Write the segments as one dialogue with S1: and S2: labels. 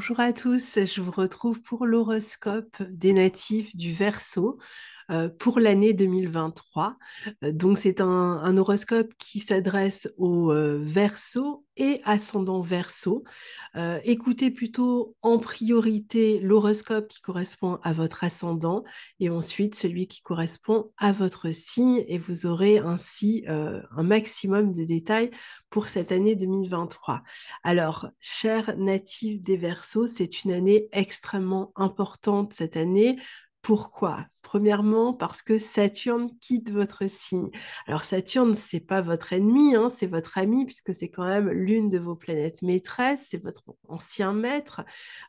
S1: Bonjour à tous, je vous retrouve pour l'horoscope des natifs du Verseau euh, pour l'année 2023. Euh, donc c'est un, horoscope qui s'adresse aux euh, verso et ascendant verso. écoutez plutôt en priorité l'horoscope qui correspond à votre ascendant et ensuite celui qui correspond à votre signe et vous aurez ainsi un maximum de détails pour cette année 2023. Alors, chers natifs des versos, c'est une année extrêmement importante cette année. Pourquoi Premièrement, parce que Saturne quitte votre signe. Alors Saturne, c'est pas votre ennemi, hein, c'est votre ami puisque c'est quand même l'une de vos planètes maîtresses, c'est votre ancien maître.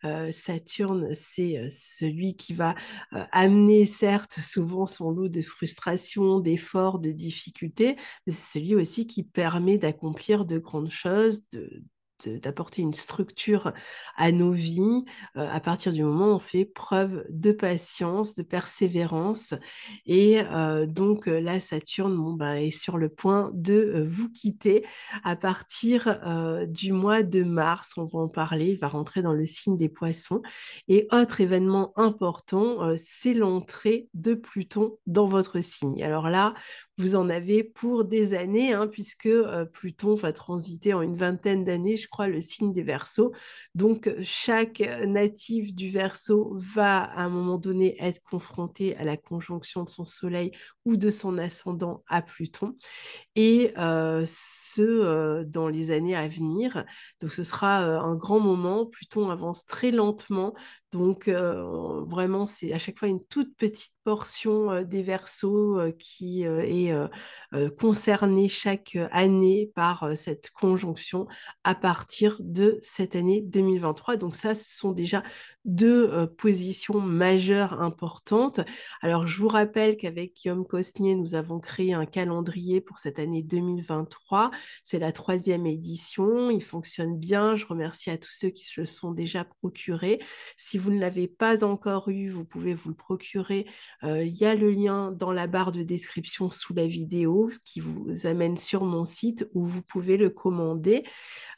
S1: Euh, Saturne, c'est euh, celui qui va euh, amener certes souvent son lot de frustration, d'efforts, de difficultés, mais c'est celui aussi qui permet d'accomplir de grandes choses, de d'apporter une structure à nos vies à partir du moment où on fait preuve de patience, de persévérance. Et donc là, Saturne bon, ben, est sur le point de vous quitter à partir du mois de mars. On va en parler, il va rentrer dans le signe des poissons. Et autre événement important, c'est l'entrée de Pluton dans votre signe. Alors là, vous en avez pour des années, hein, puisque Pluton va transiter en une vingtaine d'années, je crois, le signe des Verseaux. Donc, chaque natif du Verseau va à un moment donné être confronté à la conjonction de son Soleil ou de son ascendant à Pluton. Et euh, ce, euh, dans les années à venir, donc ce sera euh, un grand moment. Pluton avance très lentement donc euh, vraiment, c'est à chaque fois une toute petite portion euh, des versos euh, qui est concernée chaque année par cette conjonction à partir de cette année 2023. Donc ça, ce sont déjà deux positions majeures importantes. Alors je vous rappelle qu'avec Guillaume Cosnier, nous avons créé un calendrier pour cette année 2023. C'est la troisième édition. Il fonctionne bien. Je remercie à tous ceux qui se sont déjà procurés. Si vous ne l'avez pas encore eu, vous pouvez vous le procurer. Euh, il y a le lien dans la barre de description sous la vidéo, ce qui vous amène sur mon site où vous pouvez le commander.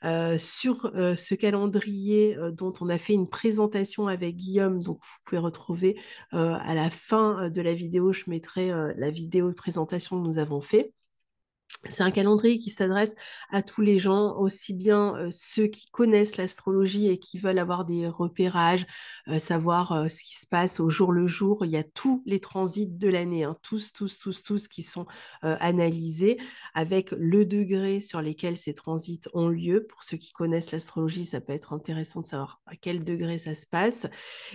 S1: Euh, sur euh, ce calendrier dont on a fait une présentation avec Guillaume, donc vous pouvez retrouver à la fin de la vidéo, je mettrai la vidéo de présentation que nous avons fait. C'est un calendrier qui s'adresse à tous les gens, aussi bien ceux qui connaissent l'astrologie et qui veulent avoir des repérages, savoir ce qui se passe au jour le jour. Il y a tous les transits de l'année, hein, tous, tous, tous, tous qui sont analysés avec le degré sur lesquels ces transits ont lieu. Pour ceux qui connaissent l'astrologie, ça peut être intéressant de savoir à quel degré ça se passe.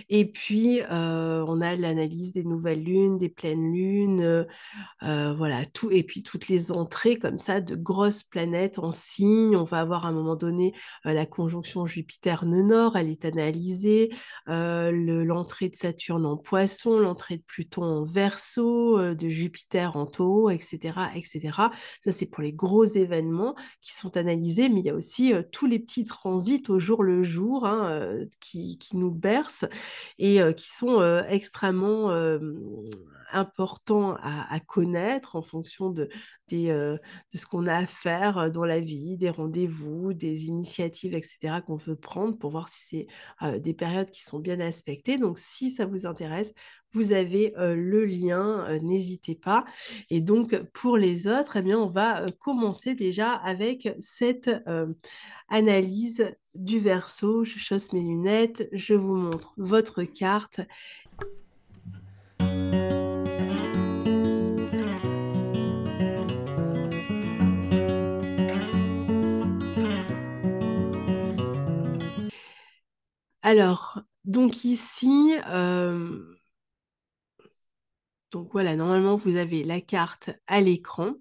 S1: Et puis, on a l'analyse des nouvelles lunes, des pleines lunes, voilà, tout, et puis toutes les entrées comme ça de grosses planètes en signe. On va avoir à un moment donné la conjonction jupiter Nord. elle est analysée, l'entrée de Saturne en poisson, l'entrée de Pluton en verso, de Jupiter en taureau, etc. etc. Ça, c'est pour les gros événements qui sont analysés, mais il y a aussi tous les petits transits au jour le jour hein, qui, qui, nous bercent et qui sont extrêmement important à, connaître en fonction de, des, euh, de ce qu'on a à faire euh, dans la vie, des rendez-vous, des initiatives, etc., qu'on veut prendre pour voir si c'est euh, des périodes qui sont bien aspectées. Donc, si ça vous intéresse, vous avez le lien, n'hésitez pas. Et donc, pour les autres, eh bien, on va commencer déjà avec cette analyse du verso, je chausse mes lunettes, je vous montre votre carte Alors, donc ici, euh, donc voilà, normalement vous avez la carte à l'écran.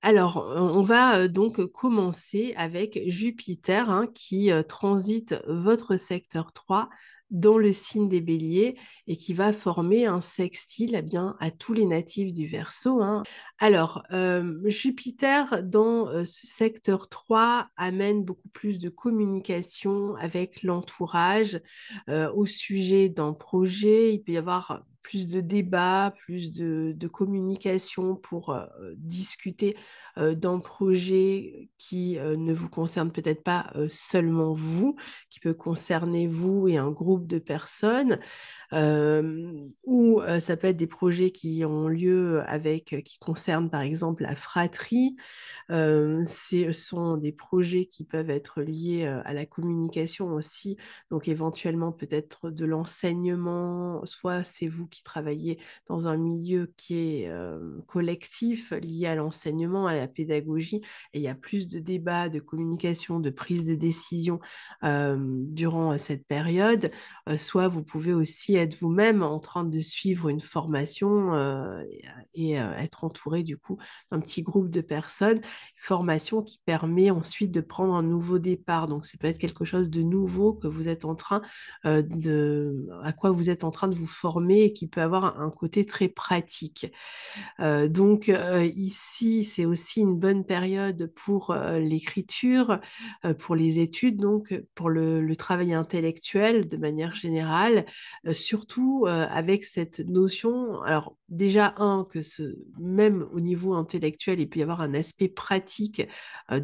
S1: Alors, euh, on va euh, donc commencer avec Jupiter hein, qui transite votre secteur 3 dans le signe des béliers et qui va former un sextile eh bien, à tous les natifs du verso. Hein. Alors, euh, Jupiter dans euh, ce secteur 3 amène beaucoup plus de communication avec l'entourage euh, au sujet d'un projet. Il peut y avoir plus de débats, plus de, communication pour euh, discuter euh, d'un projet qui euh, ne vous concerne peut-être pas seulement vous, qui peut concerner vous et un groupe de personnes, ou ça peut être des projets qui ont lieu avec, qui concernent par exemple la fratrie. ce sont des projets qui peuvent être liés à la communication aussi, donc éventuellement peut-être de l'enseignement, soit c'est vous qui travailler dans un milieu qui est euh, collectif, lié à l'enseignement, à la pédagogie, et il y a plus de débats, de communication, de prise de décision euh, durant cette période, euh, soit vous pouvez aussi être vous-même en train de suivre une formation et être entouré du coup d'un petit groupe de personnes, formation qui permet ensuite de prendre un nouveau départ. Donc c'est peut-être quelque chose de nouveau que vous êtes en train de à quoi vous êtes en train de vous former et qui peut avoir un côté très pratique. Euh, donc euh, ici, c'est aussi une bonne période pour euh, l'écriture, pour les études, donc pour le, le travail intellectuel de manière générale, surtout avec cette notion, alors déjà un que ce même au niveau intellectuel il peut y avoir un aspect pratique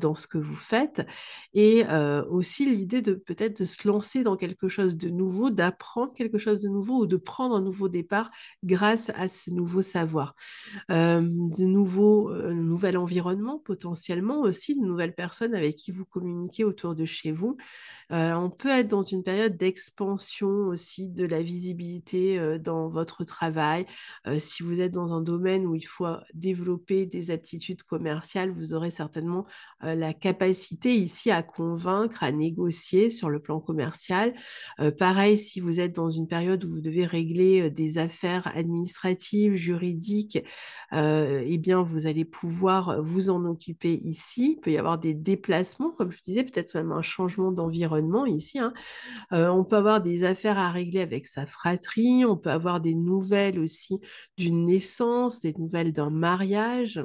S1: dans ce que vous faites et aussi l'idée de peut-être de se lancer dans quelque chose de nouveau d'apprendre quelque chose de nouveau ou de prendre un nouveau départ grâce à ce nouveau savoir de nouveau nouvel environnement potentiellement aussi de nouvelles personnes avec qui vous communiquez autour de chez vous on peut être dans une période d'expansion aussi de la visibilité dans votre travail si vous êtes dans un domaine où il faut euh, développer des aptitudes commerciales, vous aurez certainement euh, la capacité ici à convaincre, à négocier sur le plan commercial. Euh, pareil, si vous êtes dans une période où vous devez régler des affaires administratives, juridiques, eh bien, vous allez pouvoir vous en occuper ici. Il peut y avoir des déplacements, comme je disais, peut-être même un changement d'environnement ici. Hein. on peut avoir des affaires à régler avec sa fratrie, on peut avoir des nouvelles aussi du d'une naissance, des nouvelles d'un mariage.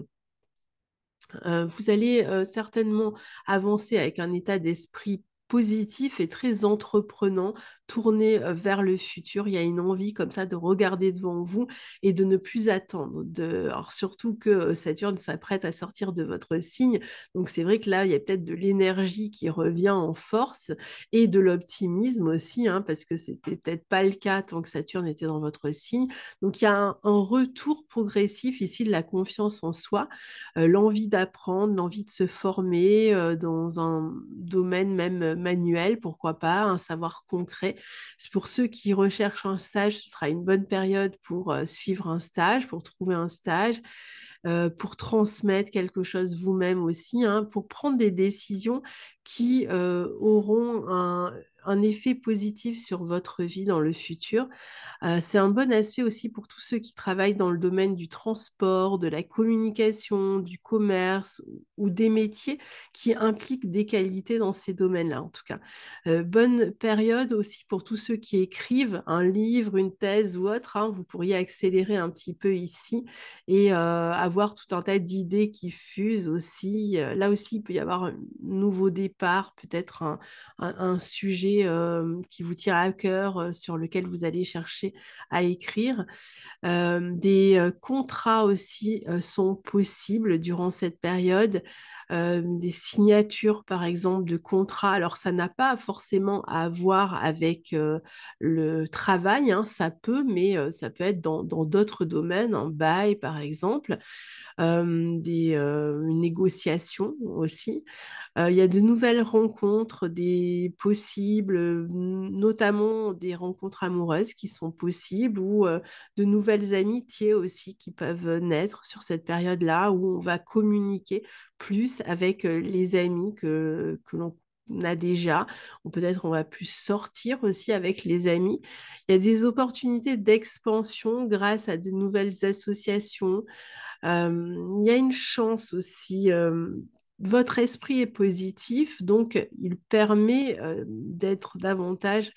S1: Euh, vous allez euh, certainement avancer avec un état d'esprit positif et très entreprenant, tourner vers le futur, il y a une envie comme ça de regarder devant vous et de ne plus attendre. De... Alors surtout que Saturne s'apprête à sortir de votre signe, donc c'est vrai que là, il y a peut-être de l'énergie qui revient en force et de l'optimisme aussi, hein, parce que c'était peut-être pas le cas tant que Saturne était dans votre signe. Donc il y a un, retour progressif ici de la confiance en soi, l'envie d'apprendre, l'envie de se former dans un domaine même manuel, pourquoi pas, un savoir concret. Pour ceux qui recherchent un stage, ce sera une bonne période pour euh, suivre un stage, pour trouver un stage. Euh, pour transmettre quelque chose vous-même aussi, hein, pour prendre des décisions qui euh, auront un, effet positif sur votre vie dans le futur. Euh, c'est un bon aspect aussi pour tous ceux qui travaillent dans le domaine du transport, de la communication, du commerce ou des métiers qui impliquent des qualités dans ces domaines-là, en tout cas. bonne période aussi pour tous ceux qui écrivent un livre, une thèse ou autre. Hein. vous pourriez accélérer un petit peu ici et avoir tout un tas d'idées qui fusent aussi. Euh, là aussi, il peut y avoir un nouveau départ, peut-être un, sujet euh, qui vous tient à cœur, euh, sur lequel vous allez chercher à écrire. des contrats aussi sont possibles durant cette période. des signatures, par exemple, de contrats. Alors, ça n'a pas forcément à voir avec le travail, hein, ça peut, mais ça peut être dans d'autres domaines, un bail par exemple. Euh, des euh, négociations aussi. Euh, il y a de nouvelles rencontres, des possibles, notamment des rencontres amoureuses qui sont possibles ou de nouvelles amitiés aussi qui peuvent naître sur cette période-là où on va communiquer plus avec les amis que, que l'on on a déjà. Peut-être on va plus sortir aussi avec les amis. Il y a des opportunités d'expansion grâce à de nouvelles associations. il y a une chance aussi. votre esprit est positif, donc il permet d'être davantage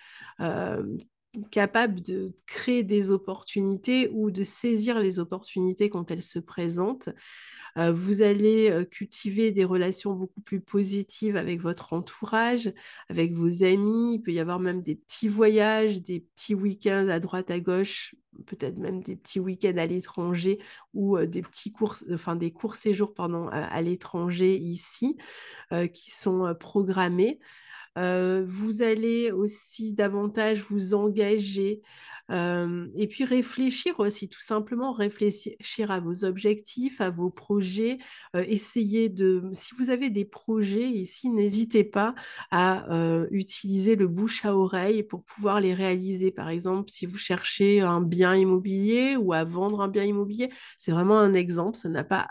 S1: capable de créer des opportunités ou de saisir les opportunités quand elles se présentent. Euh, vous allez euh, cultiver des relations beaucoup plus positives avec votre entourage, avec vos amis. Il peut y avoir même des petits voyages, des petits week-ends à droite, à gauche, peut-être même des petits week-ends à l'étranger ou euh, des petits cours, enfin des courts séjours à, l'étranger ici qui sont programmés vous allez aussi davantage vous engager. et puis réfléchir aussi, tout simplement réfléchir à vos objectifs, à vos projets. essayez de, mmh, si vous avez des projets ici, n'hésitez pas à utiliser le bouche à oreille pour pouvoir les réaliser. Par exemple, si vous cherchez un bien immobilier ou à vendre un bien immobilier, c'est vraiment un exemple. Ça n'a pas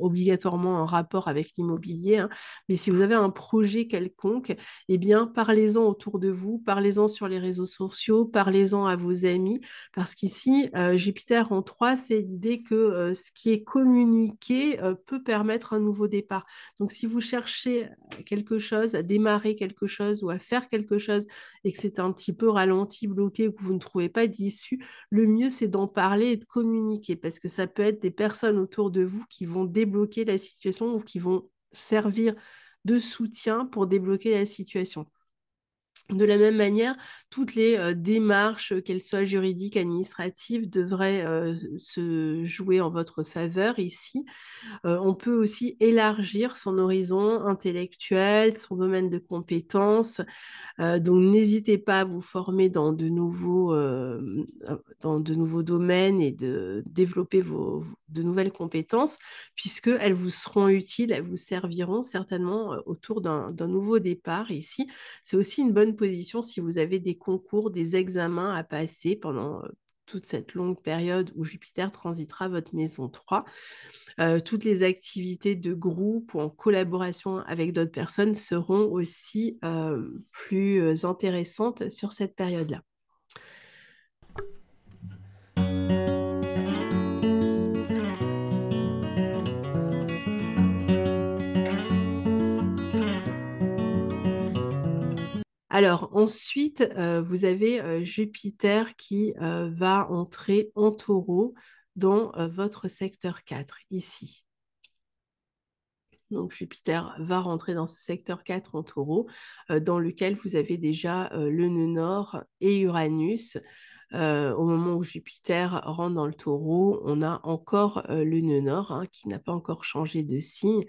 S1: obligatoirement un rapport avec l'immobilier, hein, mais si vous avez un projet quelconque, eh bien, parlez-en autour de vous, parlez-en sur les réseaux sociaux, parlez-en à vos amis, parce qu'ici, euh, Jupiter en 3, c'est l'idée que euh, ce qui est communiqué euh, peut permettre un nouveau départ. Donc, si vous cherchez quelque chose, à démarrer quelque chose ou à faire quelque chose et que c'est un petit peu ralenti, bloqué ou que vous ne trouvez pas d'issue, le mieux, c'est d'en parler et de communiquer, parce que ça peut être des personnes autour de vous qui vont débloquer la situation ou qui vont servir de soutien pour débloquer la situation. De la même manière, toutes les euh, démarches, euh, qu'elles soient juridiques, administratives, devraient euh, se jouer en votre faveur ici. on peut aussi élargir son horizon intellectuel, son domaine de compétences. donc n'hésitez pas à vous former dans de nouveaux, dans de nouveaux domaines et de développer vos, de nouvelles compétences, puisque elles vous seront utiles, elles vous serviront certainement autour d'un nouveau départ ici. C'est aussi une bonne position si vous avez des concours, des examens à passer pendant euh, toute cette longue période où Jupiter transitera votre maison 3. Euh, toutes les activités de groupe ou en collaboration avec d'autres personnes seront aussi euh, plus intéressantes sur cette période-là. Alors ensuite, euh, vous avez euh, Jupiter qui euh, va entrer en taureau dans votre secteur 4 ici. Donc Jupiter va rentrer dans ce secteur 4 en taureau, dans lequel vous avez déjà le nœud nord et Uranus au moment où Jupiter rentre dans le taureau, on a encore le nœud nord hein, qui n'a pas encore changé de signe.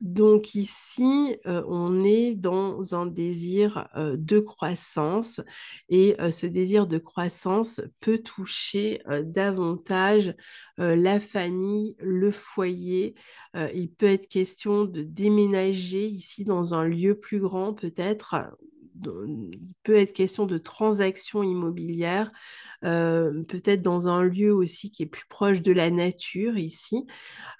S1: Donc ici, on est dans un désir de croissance et ce désir de croissance peut toucher davantage la famille, le foyer. il peut être question de déménager ici dans un lieu plus grand peut-être. Il peut être question de transactions immobilières euh, peut-être dans un lieu aussi qui est plus proche de la nature ici.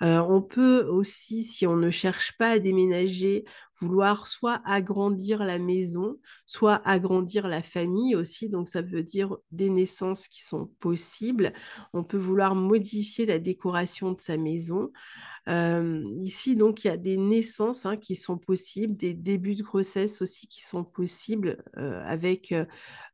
S1: Euh, on peut aussi, si on ne cherche pas à déménager, vouloir soit agrandir la maison, soit agrandir la famille aussi. Donc ça veut dire des naissances qui sont possibles. On peut vouloir modifier la décoration de sa maison. Euh, ici, donc, il y a des naissances hein, qui sont possibles, des débuts de grossesse aussi qui sont possibles, euh, avec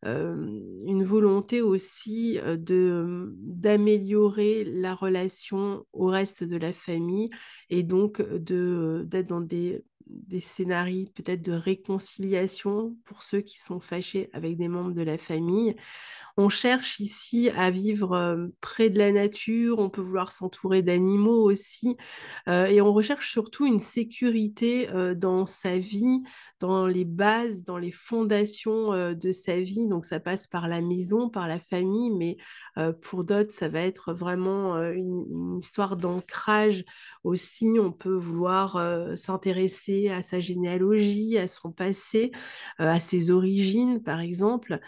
S1: euh, une volonté aussi de d'améliorer la relation au reste de la famille et donc de d'être dans des des scénarios peut-être de réconciliation pour ceux qui sont fâchés avec des membres de la famille. On cherche ici à vivre euh, près de la nature, on peut vouloir s'entourer d'animaux aussi, euh, et on recherche surtout une sécurité euh, dans sa vie, dans les bases, dans les fondations de sa vie. Donc ça passe par la maison, par la famille, mais pour d'autres, ça va être vraiment une histoire d'ancrage aussi. On peut vouloir s'intéresser à sa généalogie, à son passé, euh, à ses origines, par exemple.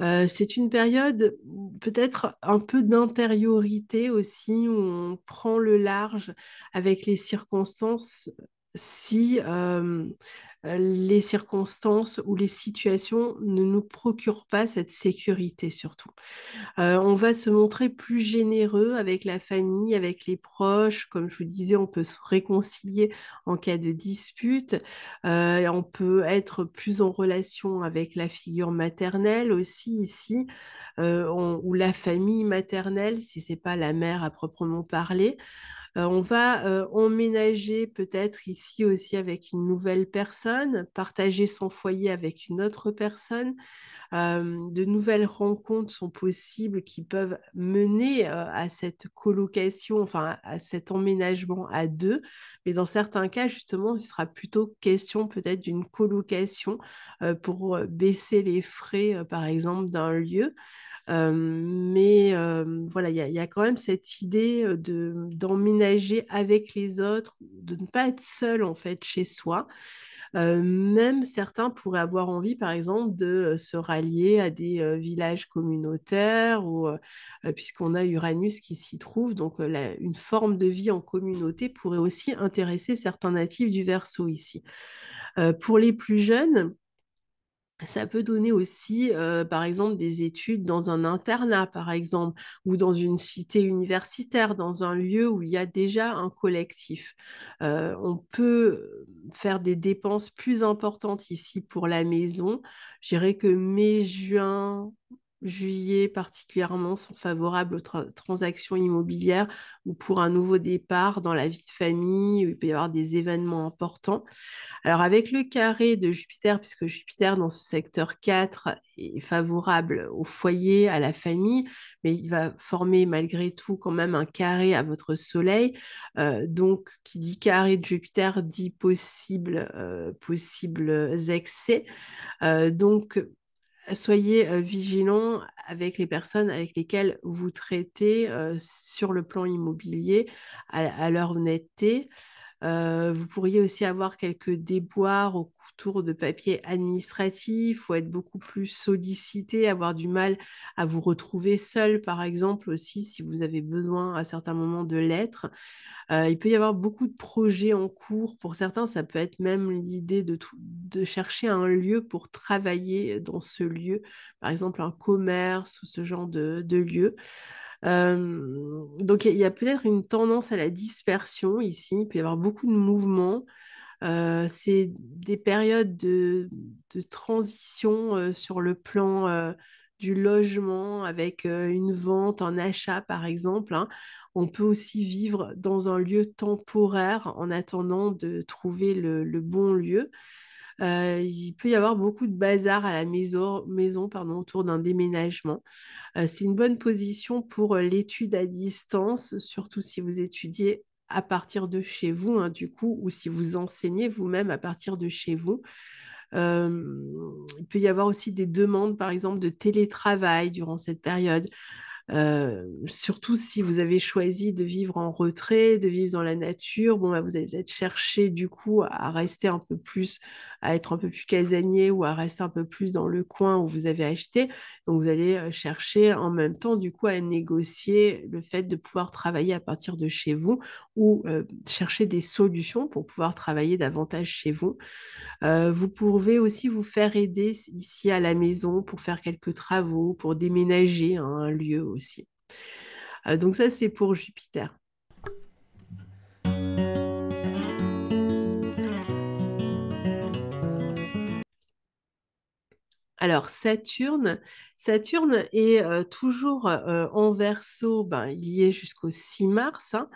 S1: Euh, c'est une période peut-être un peu d'intériorité aussi, où on prend le large avec les circonstances si euh, euh, les circonstances ou les situations ne nous procurent pas cette sécurité surtout. Euh, on va se montrer plus généreux avec la famille, avec les proches. Comme je vous disais, on peut se réconcilier en cas de dispute. Euh, on peut être plus en relation avec la figure maternelle aussi ici, ou la famille maternelle si c'est pas la mère à proprement parler. Euh, on va euh, emménager peut-être ici aussi avec une nouvelle personne, partager son foyer avec une autre personne. Euh, de nouvelles rencontres sont possibles qui peuvent mener à cette colocation, enfin à cet emménagement à deux. Mais dans certains cas, justement, il sera plutôt question peut-être d'une colocation pour baisser les frais, par exemple, d'un lieu. Euh, mais euh, voilà, il y a, quand même cette idée de, mmh, d'emménager avec les autres, de ne pas être seul en fait chez soi. Euh, même certains pourraient avoir envie, par exemple, de se rallier à des villages communautaires, ou, puisqu'on a Uranus qui s'y trouve. Donc, une forme de vie en communauté pourrait aussi intéresser certains natifs du Verseau ici. pour les plus jeunes, ça peut donner aussi, par exemple, des études dans un internat, par exemple, ou dans une cité universitaire, dans un lieu où il y a déjà un collectif. on peut faire des dépenses plus importantes ici pour la maison. Je dirais que mai, juin, juillet particulièrement sont favorables aux transactions immobilières ou pour un nouveau départ dans la vie de famille, il peut y avoir des événements importants. Alors avec le carré de Jupiter, puisque Jupiter dans ce secteur 4 est favorable au foyer, à la famille, mais il va former malgré tout quand même un carré à votre soleil. Euh, donc qui dit carré de Jupiter dit possible, euh, possibles excès. Euh, donc soyez vigilant avec les personnes avec lesquelles vous traitez sur le plan immobilier à leur honnêteté. Euh, vous pourriez aussi avoir quelques déboires autour de papiers administratifs ou être beaucoup plus sollicité, avoir du mal à vous retrouver seul, par exemple, aussi si vous avez besoin à certains moments de lettres. Euh, il peut y avoir beaucoup de projets en cours. Pour certains, ça peut être même l'idée de, chercher un lieu pour travailler dans ce lieu, par exemple un commerce ou ce genre de lieu donc il y a, peut-être une tendance à la dispersion ici, il peut y avoir beaucoup de mouvements. c'est des périodes de, transition sur le plan du logement avec une vente, un achat par exemple. Hein. On peut aussi vivre dans un lieu temporaire en attendant de trouver le bon lieu. Euh, il peut y avoir beaucoup de bazar à la maison, maison autour d'un déménagement. Euh, c'est une bonne position pour euh, l'étude à distance, surtout si vous étudiez à partir de chez vous, hein, du coup, ou si vous enseignez vous-même à partir de chez vous. il peut y avoir aussi des demandes, par exemple, de télétravail durant cette période surtout si vous avez choisi de vivre en retrait, de vivre dans la nature, bon, bah, vous allez peut-être chercher du coup à rester un peu plus, à être un peu plus casanier ou à rester un peu plus dans le coin où vous avez acheté. Donc vous allez chercher en même temps du coup à négocier le fait de pouvoir travailler à partir de chez vous ou chercher des solutions pour pouvoir travailler davantage chez vous. vous pouvez aussi vous faire aider ici à la maison pour faire quelques travaux, pour déménager hein, un lieu aussi euh, donc ça, c'est pour Jupiter. Alors, Saturne, Saturne est euh, toujours euh, en verso, ben, il y est jusqu'au 6 mars. Hein.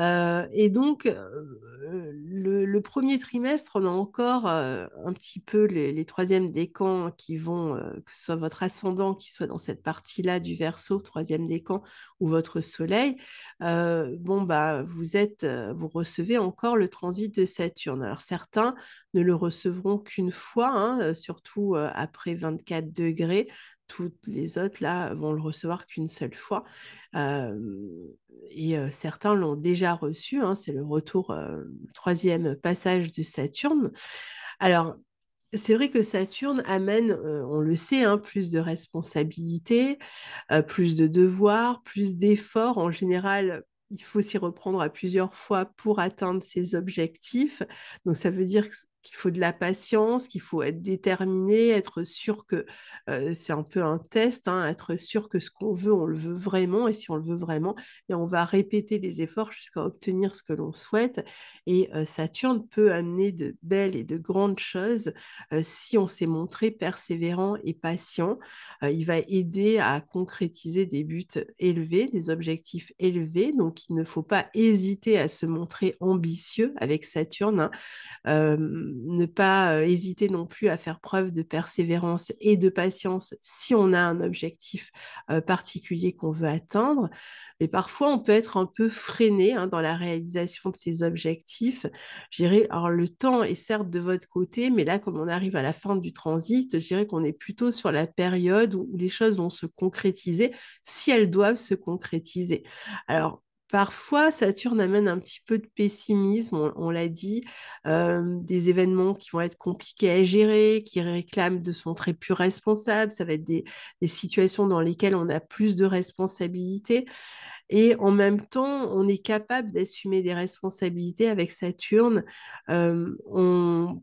S1: Euh, et donc, le, premier trimestre, on a encore un petit peu les, les troisièmes décans qui vont, que ce soit votre ascendant qui soit dans cette partie-là du verso, troisième décan, ou votre soleil. bon, bah, vous, êtes, vous recevez encore le transit de Saturne. Alors, certains ne le recevront qu'une fois, hein, surtout après 24 degrés. Toutes les autres, là, vont le recevoir qu'une seule fois. Euh, et euh, certains l'ont déjà reçu. Hein, c'est le retour, euh, troisième passage de Saturne. Alors, c'est vrai que Saturne amène, on le sait, hein, plus de responsabilités, plus de devoirs, plus d'efforts. En général, il faut s'y reprendre à plusieurs fois pour atteindre ses objectifs. Donc ça veut dire que qu'il faut de la patience, qu'il faut être déterminé, être sûr que c'est un peu un test, hein, être sûr que ce qu'on veut, on le veut vraiment, et si on le veut vraiment, et on va répéter les efforts jusqu'à obtenir ce que l'on souhaite. Et Saturne peut amener de belles et de grandes choses si on s'est montré persévérant et patient. il va aider à concrétiser des buts élevés, des objectifs élevés, donc il ne faut pas hésiter à se montrer ambitieux avec Saturne. Hein ne pas hésiter non plus à faire preuve de persévérance et de patience si on a un objectif particulier qu'on veut atteindre. Mais parfois, on peut être un peu freiné hein, dans la réalisation de ces objectifs. J'irai, alors le temps est certes de votre côté, mais là, comme on arrive à la fin du transit, je dirais qu'on est plutôt sur la période où les choses vont se concrétiser si elles doivent se concrétiser. Alors, Parfois, Saturne amène un petit peu de pessimisme, on, l'a dit, euh, des événements qui vont être compliqués à gérer, qui réclament de se montrer plus responsable, ça va être des, situations dans lesquelles on a plus de responsabilités. Et en même temps, on est capable d'assumer des responsabilités avec Saturne. Euh,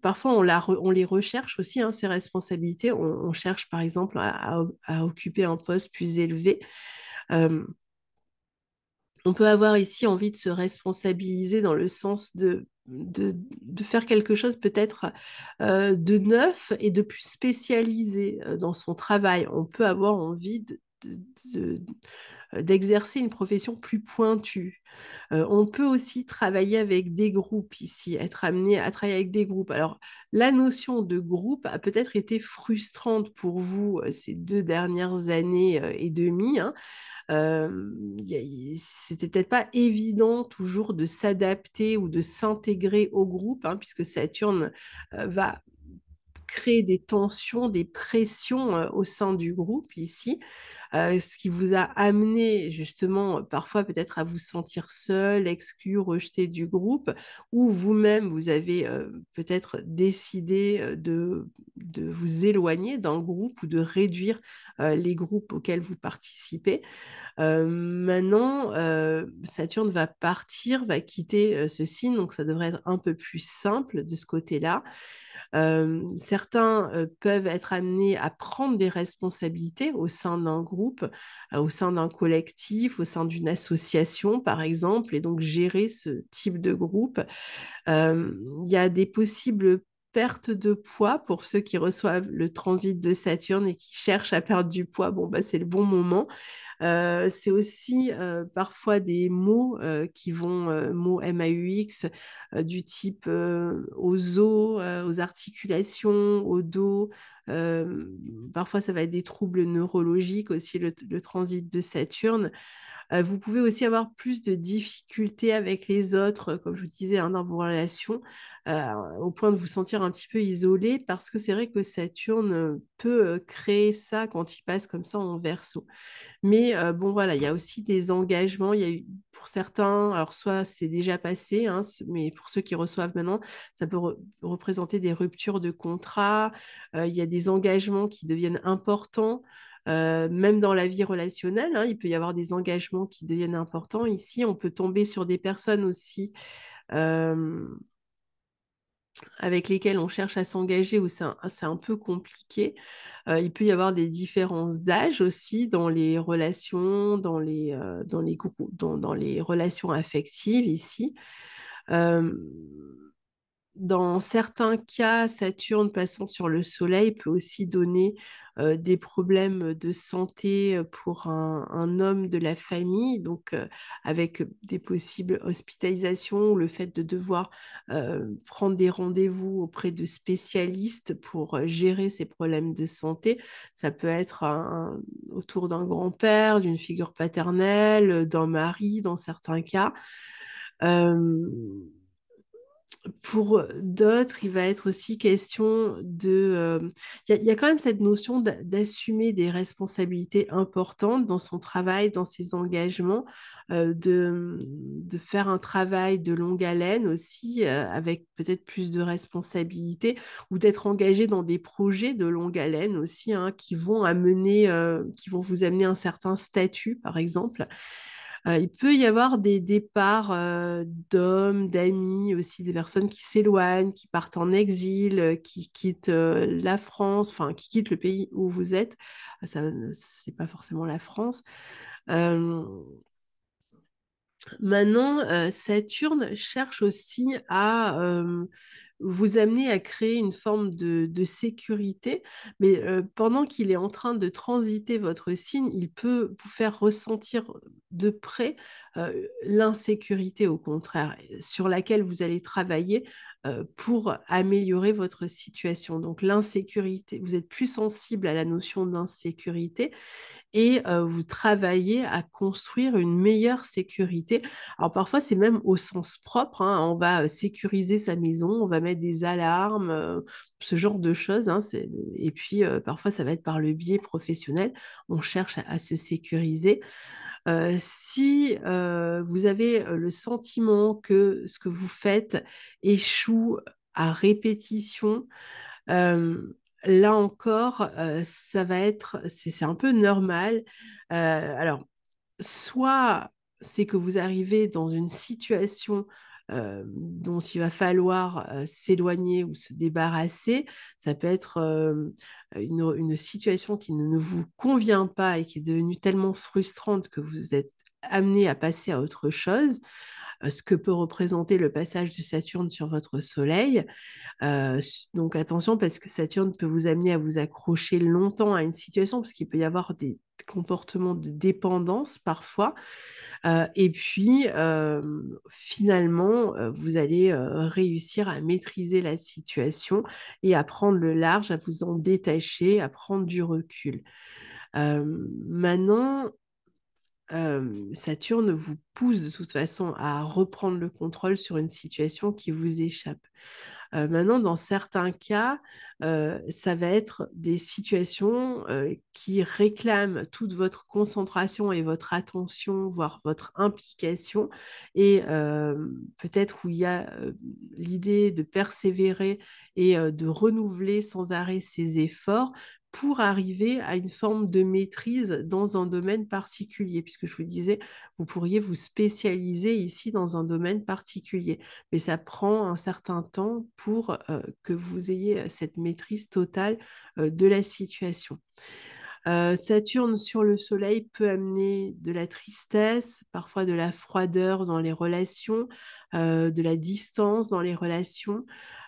S1: parfois, on, les recherche aussi, hein, ces responsabilités. On, cherche, par exemple, à, occuper un poste plus élevé. Euh, on peut avoir ici envie de se responsabiliser dans le sens de, de, faire quelque chose peut-être euh, de neuf et de plus spécialisé euh, dans son travail. On peut avoir envie de, euh, d'exercer une profession plus pointue. Euh, on peut aussi travailler avec des groupes ici, être amené à travailler avec des groupes. Alors, la notion de groupe a peut-être été frustrante pour vous euh, ces deux dernières années et demie. Hein. Euh, C'était peut-être pas évident toujours de s'adapter ou de s'intégrer au groupe, hein, puisque Saturne va Créer des tensions, des pressions au sein du groupe ici, ce qui vous a amené justement parfois peut-être à vous sentir seul, exclu, rejeté du groupe, ou vous-même vous avez peut-être décidé de, de vous éloigner d'un groupe ou de réduire les groupes auxquels vous participez. maintenant, Saturne va partir, va quitter ce signe, donc ça devrait être un peu plus simple de ce côté-là certains peuvent être amenés à prendre des responsabilités au sein d'un groupe, au sein d'un collectif, au sein d'une association, par exemple, et donc gérer ce type de groupe. Il y a des possibles perte de poids pour ceux qui reçoivent le transit de Saturne et qui cherchent à perdre du poids. Bon, bah, c'est le bon moment. Euh, c'est aussi euh, parfois des mots euh, qui vont, mots x du type aux os, aux articulations, au dos. parfois, ça va être des troubles neurologiques aussi, le transit de Saturne. Euh, vous pouvez aussi avoir plus de difficultés avec les autres, comme je vous disais, hein, dans vos relations, euh, au point de vous sentir un petit peu isolé, parce que c'est vrai que Saturne peut euh, créer ça quand il passe comme ça en verso. Mais bon, voilà, il y a aussi des engagements, il y a eu pour certains, alors soit c'est déjà passé, hein, mais pour ceux qui reçoivent maintenant, ça peut représenter des ruptures de contrat, il y a des engagements qui deviennent importants. Euh, même dans la vie relationnelle, hein, il peut y avoir des engagements qui deviennent importants. Ici, on peut tomber sur des personnes aussi euh, avec lesquelles on cherche à s'engager où c'est un, peu compliqué. Euh, il peut y avoir des différences d'âge aussi dans les relations, dans les, dans les, dans, les relations affectives ici. Euh, dans certains cas, Saturne passant sur le Soleil peut aussi donner des problèmes de santé pour un, homme de la famille, donc avec des possibles hospitalisations ou le fait de devoir prendre des rendez-vous auprès de spécialistes pour gérer ces problèmes de santé. Ça peut être autour d'un grand-père, d'une figure paternelle, d'un mari dans certains cas pour euh, d'autres, il va être aussi question de... Euh, il y, a quand même cette notion d'assumer des responsabilités importantes dans son travail, dans ses engagements, euh, de, de, faire un travail de longue haleine aussi, avec peut-être plus de responsabilités, ou d'être engagé dans des projets de longue haleine aussi, hein, qui, vont amener, qui vont vous amener un certain statut, par exemple. Euh, il peut y avoir des départs euh, d'hommes, d'amis, aussi des personnes qui s'éloignent, qui partent en exil, euh, qui quittent la France, enfin qui quittent le pays où vous êtes. Ça, c'est pas forcément la France. Maintenant, Saturne cherche aussi à vous amener à créer une forme de, sécurité, mais euh, pendant qu'il est en train de transiter votre signe, il peut vous faire ressentir de près euh, l'insécurité, au contraire, sur laquelle vous allez travailler euh, pour améliorer votre situation. Donc l'insécurité, vous êtes plus sensible à la notion d'insécurité et vous travaillez à construire une meilleure sécurité. Alors parfois, c'est même au sens propre. Hein, on va sécuriser sa maison, on va mettre des alarmes, ce genre de choses. Hein, et puis parfois, ça va être par le biais professionnel. On cherche à, se sécuriser. si vous avez le sentiment que ce que vous faites échoue à répétition, euh, là encore, euh, ça va être, c'est un peu normal. Euh, alors, soit c'est que vous arrivez dans une situation euh, dont il va falloir s'éloigner ou se débarrasser. Ça peut être une, situation qui ne, vous convient pas et qui est devenue tellement frustrante que vous êtes amené à passer à autre chose ce que peut représenter le passage de Saturne sur votre Soleil. donc attention parce que Saturne peut vous amener à vous accrocher longtemps à une situation parce qu'il peut y avoir des comportements de dépendance parfois. et puis, finalement, vous allez réussir à maîtriser la situation et à prendre le large, à vous en détacher, à prendre du recul. maintenant, Saturne vous pousse de toute façon à reprendre le contrôle sur une situation qui vous échappe. maintenant, dans certains cas, ça va être des situations qui réclament toute votre concentration et votre attention, voire votre implication, et peut-être où il y a l'idée de persévérer et de renouveler sans arrêt ses efforts pour arriver à une forme de maîtrise dans un domaine particulier, puisque je vous disais, vous pourriez vous spécialiser ici dans un domaine particulier, mais ça prend un certain temps pour euh, que vous ayez cette maîtrise totale euh, de la situation. Euh, Saturne sur le Soleil peut amener de la tristesse, parfois de la froideur dans les relations, euh, de la distance dans les relations.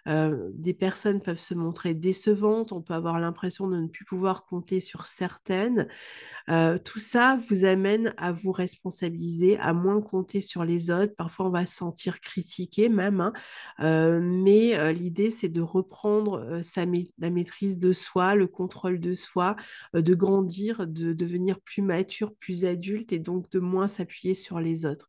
S1: Euh, des personnes peuvent se montrer décevantes, on peut avoir l'impression de ne plus pouvoir compter sur certaines. tout ça vous amène à vous responsabiliser, à moins compter sur les autres. Parfois, on va se sentir critiqué même, hein. mais l'idée, c'est de reprendre la maîtrise de soi, le contrôle de soi, de de devenir plus mature, plus adulte et donc de moins s'appuyer sur les autres,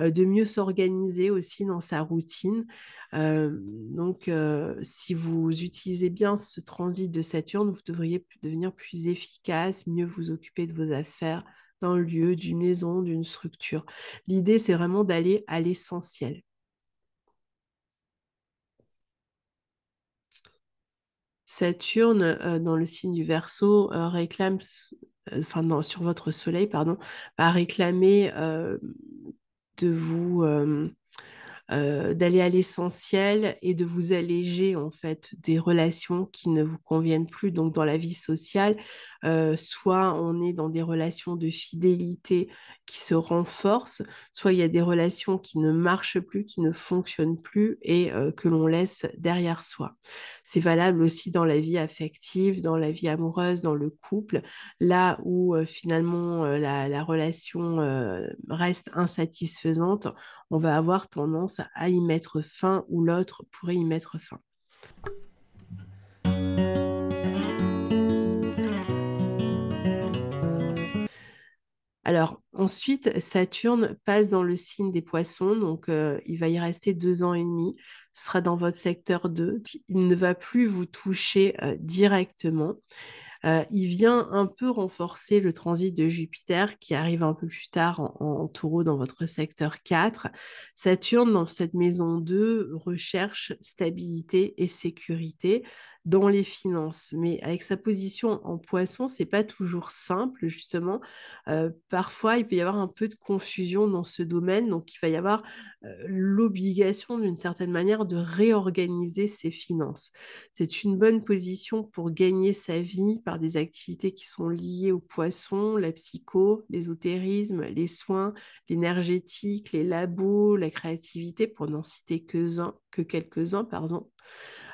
S1: euh, de mieux s'organiser aussi dans sa routine. Euh, donc, euh, si vous utilisez bien ce transit de Saturne, vous devriez devenir plus efficace, mieux vous occuper de vos affaires d'un lieu, d'une maison, d'une structure. L'idée, c'est vraiment d'aller à l'essentiel. Saturne euh, dans le signe du Verseau euh, réclame, euh, enfin sur votre Soleil pardon, va réclamer de vous d'aller à l'essentiel et de vous alléger en fait des relations qui ne vous conviennent plus. Donc dans la vie sociale, soit on est dans des relations de fidélité qui se renforcent, soit il y a des relations qui ne marchent plus, qui ne fonctionnent plus et que l'on laisse derrière soi. C'est valable aussi dans la vie affective, dans la vie amoureuse, dans le couple, là où finalement la, relation reste insatisfaisante, on va avoir tendance à y mettre fin ou l'autre pourrait y mettre fin. Alors ensuite, Saturne passe dans le signe des poissons, donc euh, il va y rester deux ans et demi, ce sera dans votre secteur 2, il ne va plus vous toucher euh, directement. Euh, il vient un peu renforcer le transit de Jupiter qui arrive un peu plus tard en taureau dans votre secteur 4. Saturne, dans cette maison 2, recherche stabilité et sécurité dans les finances. Mais avec sa position en poisson, c'est pas toujours simple, justement. Euh, parfois, il peut y avoir un peu de confusion dans ce domaine. Donc, il va y avoir euh, l'obligation, d'une certaine manière, de réorganiser ses finances. C'est une bonne position pour gagner sa vie par des activités qui sont liées au poisson, la psycho, l'ésotérisme, les soins, l'énergétique, les labos, la créativité, pour n'en citer que, que quelques-uns, par exemple.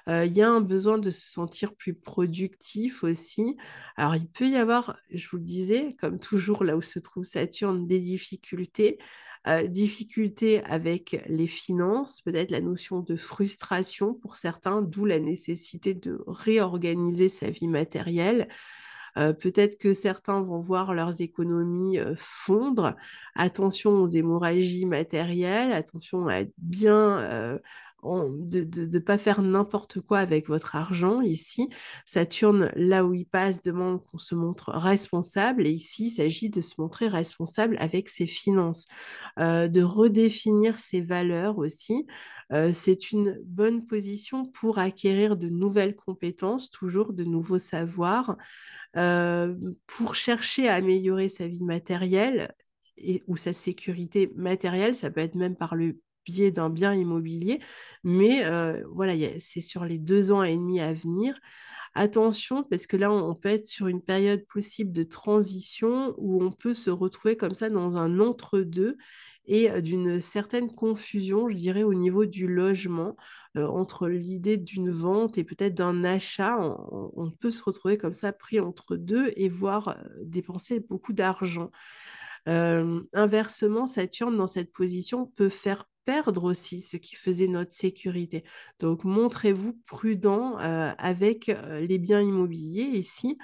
S1: Euh, il y a un besoin de se sentir plus productif aussi. Alors, il peut y avoir, je vous le disais, comme toujours, là où se trouve Saturne, des difficultés. Euh, difficultés avec les finances, peut-être la notion de frustration pour certains, d'où la nécessité de réorganiser sa vie matérielle. Euh, peut-être que certains vont voir leurs économies fondre. Attention aux hémorragies matérielles, attention à bien de ne pas faire n'importe quoi avec votre argent. Ici, Saturne, là où il passe, demande qu'on se montre responsable. Et ici, il s'agit de se montrer responsable avec ses finances, euh, de redéfinir ses valeurs aussi. Euh, c'est une bonne position pour acquérir de nouvelles compétences, toujours de nouveaux savoirs, euh, pour chercher à améliorer sa vie matérielle et, ou sa sécurité matérielle, ça peut être même par le d'un bien immobilier. Mais voilà, c'est sur les deux ans et demi à venir. Attention, parce que là, on, peut être sur une période possible de transition où on peut se retrouver comme ça dans un entre-deux et d'une certaine confusion, je dirais, au niveau du logement, entre l'idée d'une vente et peut-être d'un achat. On, peut se retrouver comme ça pris entre deux et voir dépenser beaucoup d'argent. inversement, Saturne, dans cette position, peut faire perdre aussi ce qui faisait notre sécurité. Donc montrez-vous prudent euh, avec euh, les biens immobiliers ici.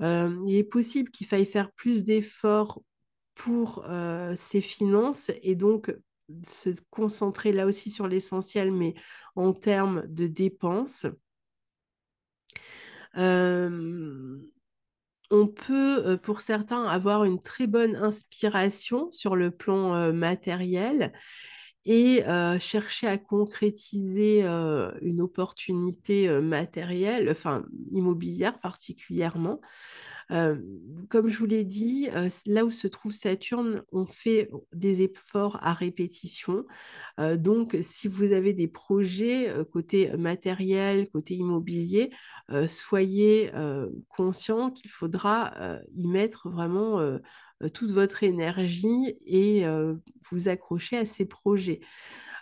S1: Euh, il est possible qu'il faille faire plus d'efforts pour ses finances et donc se concentrer là aussi sur l'essentiel, mais en termes de dépenses. on peut, pour certains, avoir une très bonne inspiration sur le plan matériel et chercher à concrétiser une opportunité matérielle, enfin immobilière particulièrement, comme je vous l'ai dit, là où se trouve Saturne, on fait des efforts à répétition. donc, si vous avez des projets côté matériel, côté immobilier, soyez conscient qu'il faudra y mettre vraiment toute votre énergie et vous accrocher à ces projets.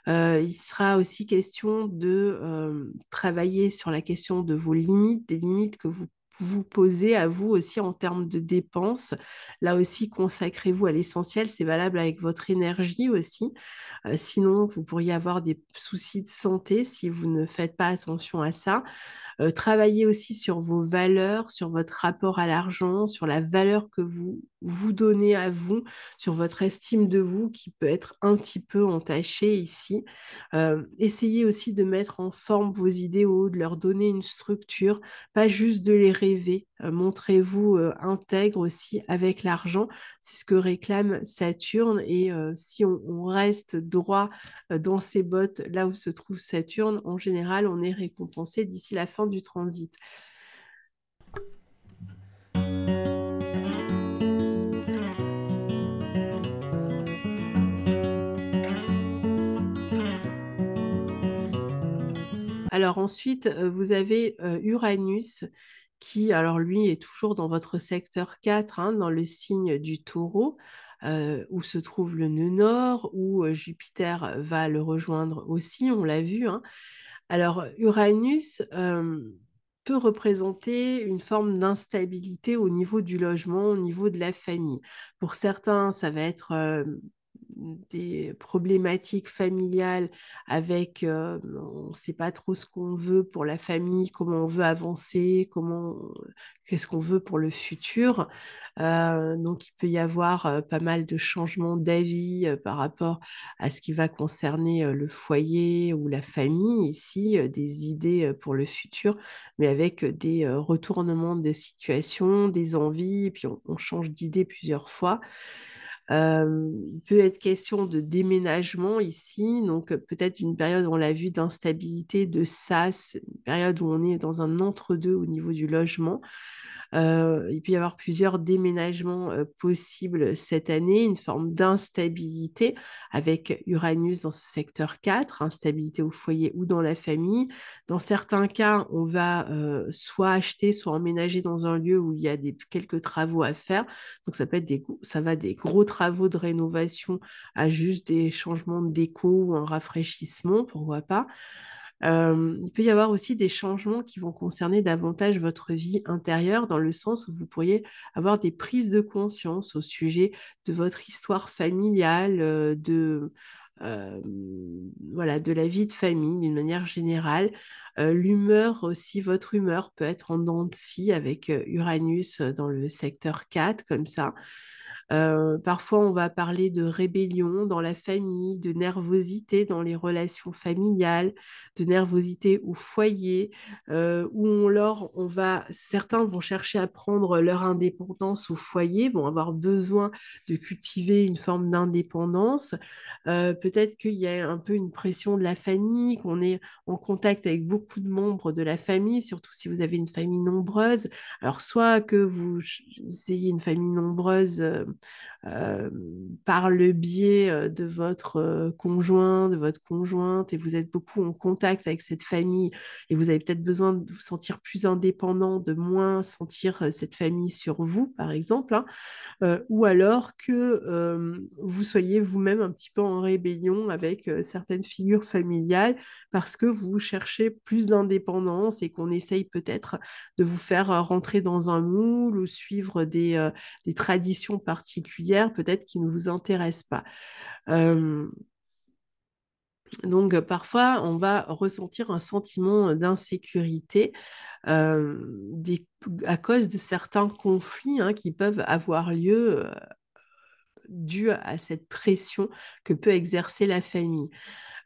S1: il sera aussi question de travailler sur la question de vos limites, des limites que vous vous posez à vous aussi en termes de dépenses. Là aussi, consacrez-vous à l'essentiel, c'est valable avec votre énergie aussi. Euh, sinon, vous pourriez avoir des soucis de santé si vous ne faites pas attention à ça. Euh, travaillez aussi sur vos valeurs, sur votre rapport à l'argent, sur la valeur que vous vous donner à vous, sur votre estime de vous qui peut être un petit peu entachée ici. essayez aussi de mettre en forme vos idéaux, de leur donner une structure, pas juste de les rêver. Montrez-vous intègre aussi avec l'argent. C'est ce que réclame Saturne. Et si on, on, reste droit dans ses bottes, là où se trouve Saturne, en général, on est récompensé d'ici la fin du transit. Alors ensuite, euh, vous avez euh, Uranus qui, alors lui, est toujours dans votre secteur 4, hein, dans le signe du taureau, euh, où se trouve le nœud nord, où Jupiter va le rejoindre aussi, on l'a vu. Hein. Alors Uranus peut représenter une forme d'instabilité au niveau du logement, au niveau de la famille. Pour certains, ça va être des problématiques familiales avec euh, on ne sait pas trop ce qu'on veut pour la famille, comment on veut avancer, comment qu'est-ce qu'on veut pour le futur. Euh, donc il peut y avoir euh, pas mal de changements d'avis par rapport à ce qui va concerner le foyer ou la famille ici, des idées pour le futur, mais avec des retournements de situation, des envies, et puis on, on change d'idée plusieurs fois il peut être question de déménagement ici, donc peut-être une période, on l'a vu, d'instabilité, de sas, une période où on est dans un entre-deux au niveau du logement. il peut y avoir plusieurs déménagements possibles cette année, une forme d'instabilité avec Uranus dans ce secteur 4, instabilité au foyer ou dans la famille. Dans certains cas, on va soit acheter, soit emménager dans un lieu où il y a des, quelques travaux à faire. Donc ça peut être des, ça va des gros travaux travaux de rénovation à juste des changements de déco ou un rafraîchissement, pourquoi pas. il peut y avoir aussi des changements qui vont concerner davantage votre vie intérieure, dans le sens où vous pourriez avoir des prises de conscience au sujet de votre histoire familiale, euh, de, voilà, de la vie de famille d'une manière générale. Euh, l'humeur aussi, votre humeur peut être en dents de scie avec euh, Uranus dans le secteur 4, comme ça. Euh, parfois, on va parler de rébellion dans la famille, de nervosité dans les relations familiales, de nervosité au foyer, euh, où on on va, certains vont chercher à prendre leur indépendance au foyer, vont avoir besoin de cultiver une forme d'indépendance. Euh, Peut-être qu'il y a un peu une pression de la famille, qu'on est en contact avec beaucoup de membres de la famille, surtout si vous avez une famille nombreuse. Alors, soit que vous ayez une famille nombreuse, euh, par le biais euh, de votre euh, conjoint, de votre conjointe, et vous êtes beaucoup en contact avec cette famille, et vous avez peut-être besoin de vous sentir plus indépendant, de moins sentir cette famille sur vous, par exemple, hein, ou alors que vous soyez vous-même un petit peu en rébellion avec certaines figures familiales parce que vous cherchez plus d'indépendance et qu'on essaye peut-être de vous faire rentrer dans un moule ou suivre des, des traditions particulières particulière peut-être qui ne vous intéresse pas. Euh, donc parfois, on va ressentir un sentiment d'insécurité euh, à cause de certains conflits hein, qui peuvent avoir lieu euh, dû à cette pression que peut exercer la famille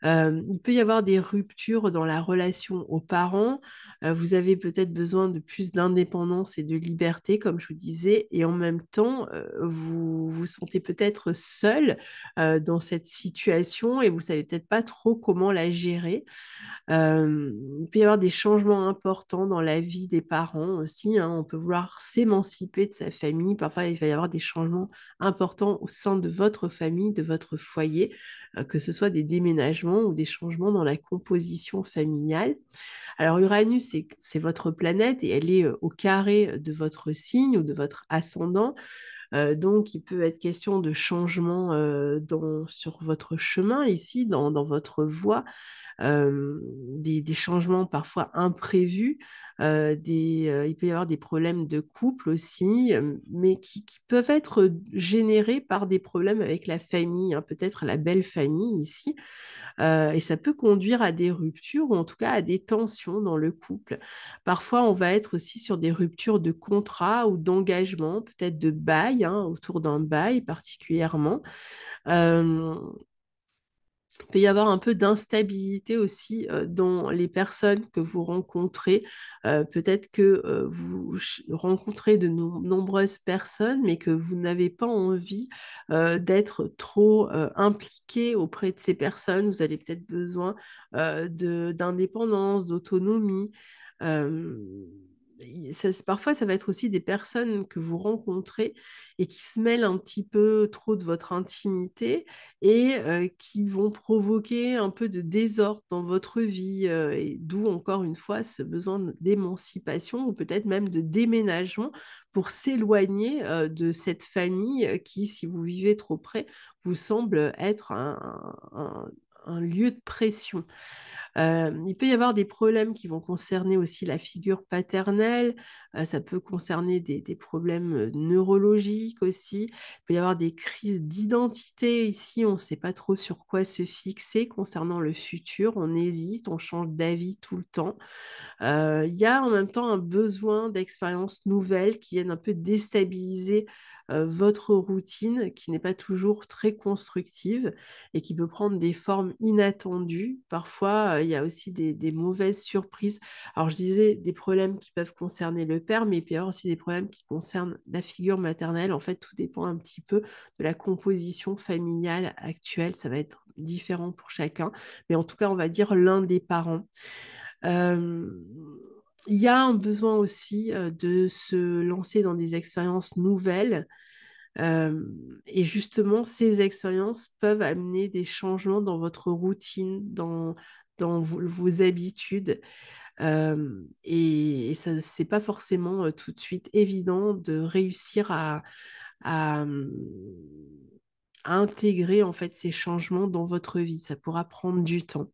S1: il peut y avoir des ruptures dans la relation aux parents. vous avez peut-être besoin de plus d'indépendance et de liberté, comme je vous disais, et en même temps, vous vous sentez peut-être seul dans cette situation et vous savez peut-être pas trop comment la gérer. il peut y avoir des changements importants dans la vie des parents aussi. Hein. On peut vouloir s'émanciper de sa famille. Parfois, il va y avoir des changements importants au sein de votre famille, de votre foyer, que ce soit des déménagements ou des changements dans la composition familiale. Alors Uranus, c'est votre planète et elle est euh, au carré euh, de votre signe ou de votre ascendant. Euh, donc, il peut être question de changements sur votre chemin ici, dans votre voie, euh, des, changements parfois imprévus. Euh, des, euh, il peut y avoir des problèmes de couple aussi, mais qui, peuvent être générés par des problèmes avec la famille, hein, peut-être la belle famille ici. et ça peut conduire à des ruptures ou en tout cas à des tensions dans le couple. Parfois, on va être aussi sur des ruptures de contrat ou d'engagement, peut-être de bail, hein, autour d'un bail particulièrement. Euh, il peut y avoir un peu d'instabilité aussi euh, dans les personnes que vous rencontrez. Euh, peut-être que euh, vous rencontrez de nombreuses personnes, mais que vous n'avez pas envie d'être trop impliqué auprès de ces personnes. Vous avez peut-être besoin d'indépendance, d'autonomie parfois, ça va être aussi des personnes que vous rencontrez et qui se mêlent un petit peu trop de votre intimité et euh, qui vont provoquer un peu de désordre dans votre vie, euh, et d'où encore une fois ce besoin d'émancipation ou peut-être même de déménagement pour s'éloigner euh, de cette famille qui, si vous vivez trop près, vous semble être un un lieu de pression. il peut y avoir des problèmes qui vont concerner aussi la figure paternelle, ça peut concerner des, problèmes neurologiques aussi, il peut y avoir des crises d'identité ici, on ne sait pas trop sur quoi se fixer concernant le futur, on hésite, on change d'avis tout le temps. Il y a en même temps un besoin d'expériences nouvelles qui viennent un peu déstabiliser euh, votre routine qui n'est pas toujours très constructive et qui peut prendre des formes inattendues. Parfois, euh, il y a aussi des, mauvaises surprises. Alors, je disais des problèmes qui peuvent concerner le père, mais il y aussi des problèmes qui concernent la figure maternelle. En fait, tout dépend un petit peu de la composition familiale actuelle. Ça va être différent pour chacun, mais en tout cas, on va dire l'un des parents. Euh, il y a un besoin aussi euh, de se lancer dans des expériences nouvelles. Euh, et justement, ces expériences peuvent amener des changements dans votre routine, dans, dans vos, habitudes. Euh, et, ce ça, c'est pas forcément tout de suite évident de réussir à, à, hum, intégrer en fait ces changements dans votre vie. Ça pourra prendre du temps.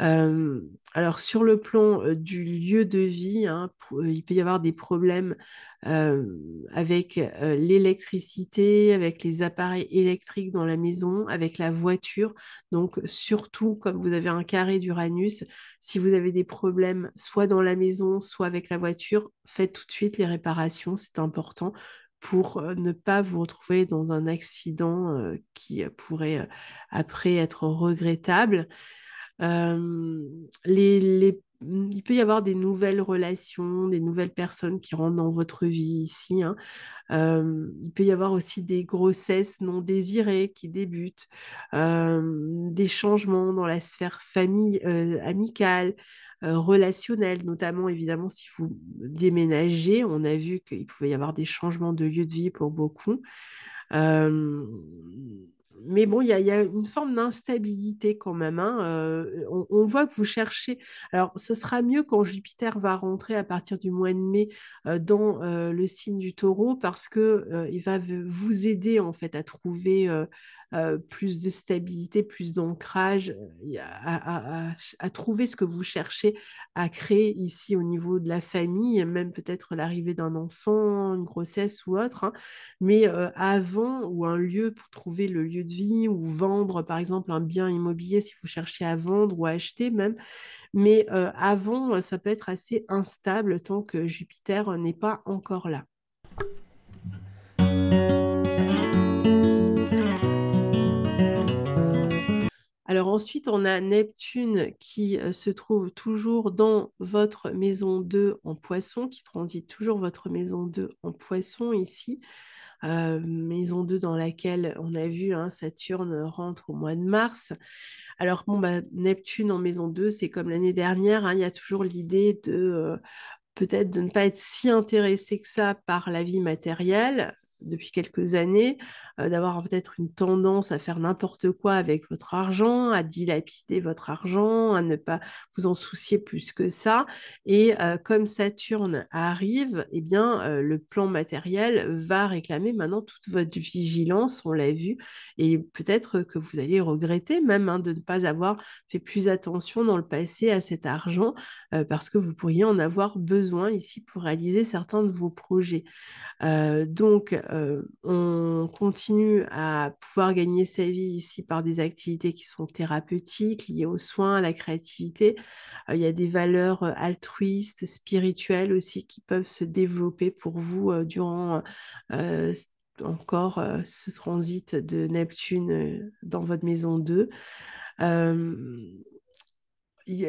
S1: Euh, alors sur le plan euh, du lieu de vie, hein, euh, il peut y avoir des problèmes avec l'électricité, avec les appareils électriques dans la maison, avec la voiture. Donc surtout, comme vous avez un carré d'Uranus, si vous avez des problèmes soit dans la maison, soit avec la voiture, faites tout de suite les réparations, c'est important pour ne pas vous retrouver dans un accident qui pourrait après être regrettable. Euh, mm, il peut y avoir des nouvelles relations, des nouvelles personnes qui rentrent dans votre vie ici. Hein. Euh, il peut y avoir aussi des grossesses non désirées qui débutent, euh, des changements dans la sphère famille, amicale, relationnelle, notamment évidemment si vous déménagez. On a vu qu'il pouvait y avoir des changements de lieu de vie pour beaucoup mais bon, il y, a une forme d'instabilité quand même. Hein, euh, on, voit que vous cherchez. Alors, ce sera mieux quand Jupiter va rentrer à partir du mois de mai euh, dans euh, le signe du taureau parce que il va vous aider en fait à trouver euh, plus de stabilité, plus d'ancrage, euh, à, trouver ce que vous cherchez à créer ici au niveau de la famille, même peut-être l'arrivée d'un enfant, une grossesse ou autre, hein. mais euh, avant ou un lieu pour trouver le lieu de vie ou vendre par exemple un bien immobilier si vous cherchez à vendre ou à acheter même, mais avant ça peut être assez instable tant que Jupiter n'est pas encore là. Alors ensuite, on a Neptune qui euh, se trouve toujours dans votre maison 2 en poisson, qui transite toujours votre maison 2 en poisson ici. Euh, maison 2 dans laquelle on a vu hein, Saturne rentre au mois de mars. Alors bon, bah, Neptune en maison 2, c'est comme l'année dernière, hein, il y a toujours l'idée de euh, peut-être de ne pas être si intéressé que ça par la vie matérielle, depuis quelques années, euh, d'avoir peut-être une tendance à faire n'importe quoi avec votre argent, à dilapider votre argent, à ne pas vous en soucier plus que ça. Et euh, comme Saturne arrive, eh bien, euh, le plan matériel va réclamer maintenant toute votre vigilance, on l'a vu, et peut-être que vous allez regretter même hein, de ne pas avoir fait plus attention dans le passé à cet argent, parce que vous pourriez en avoir besoin ici pour réaliser certains de vos projets. donc, euh, on continue à pouvoir gagner sa vie ici par des activités qui sont thérapeutiques, liées aux soins, à la créativité. Euh, il y a des valeurs euh, altruistes, spirituelles aussi qui peuvent se développer pour vous durant encore ce transit de Neptune dans votre maison 2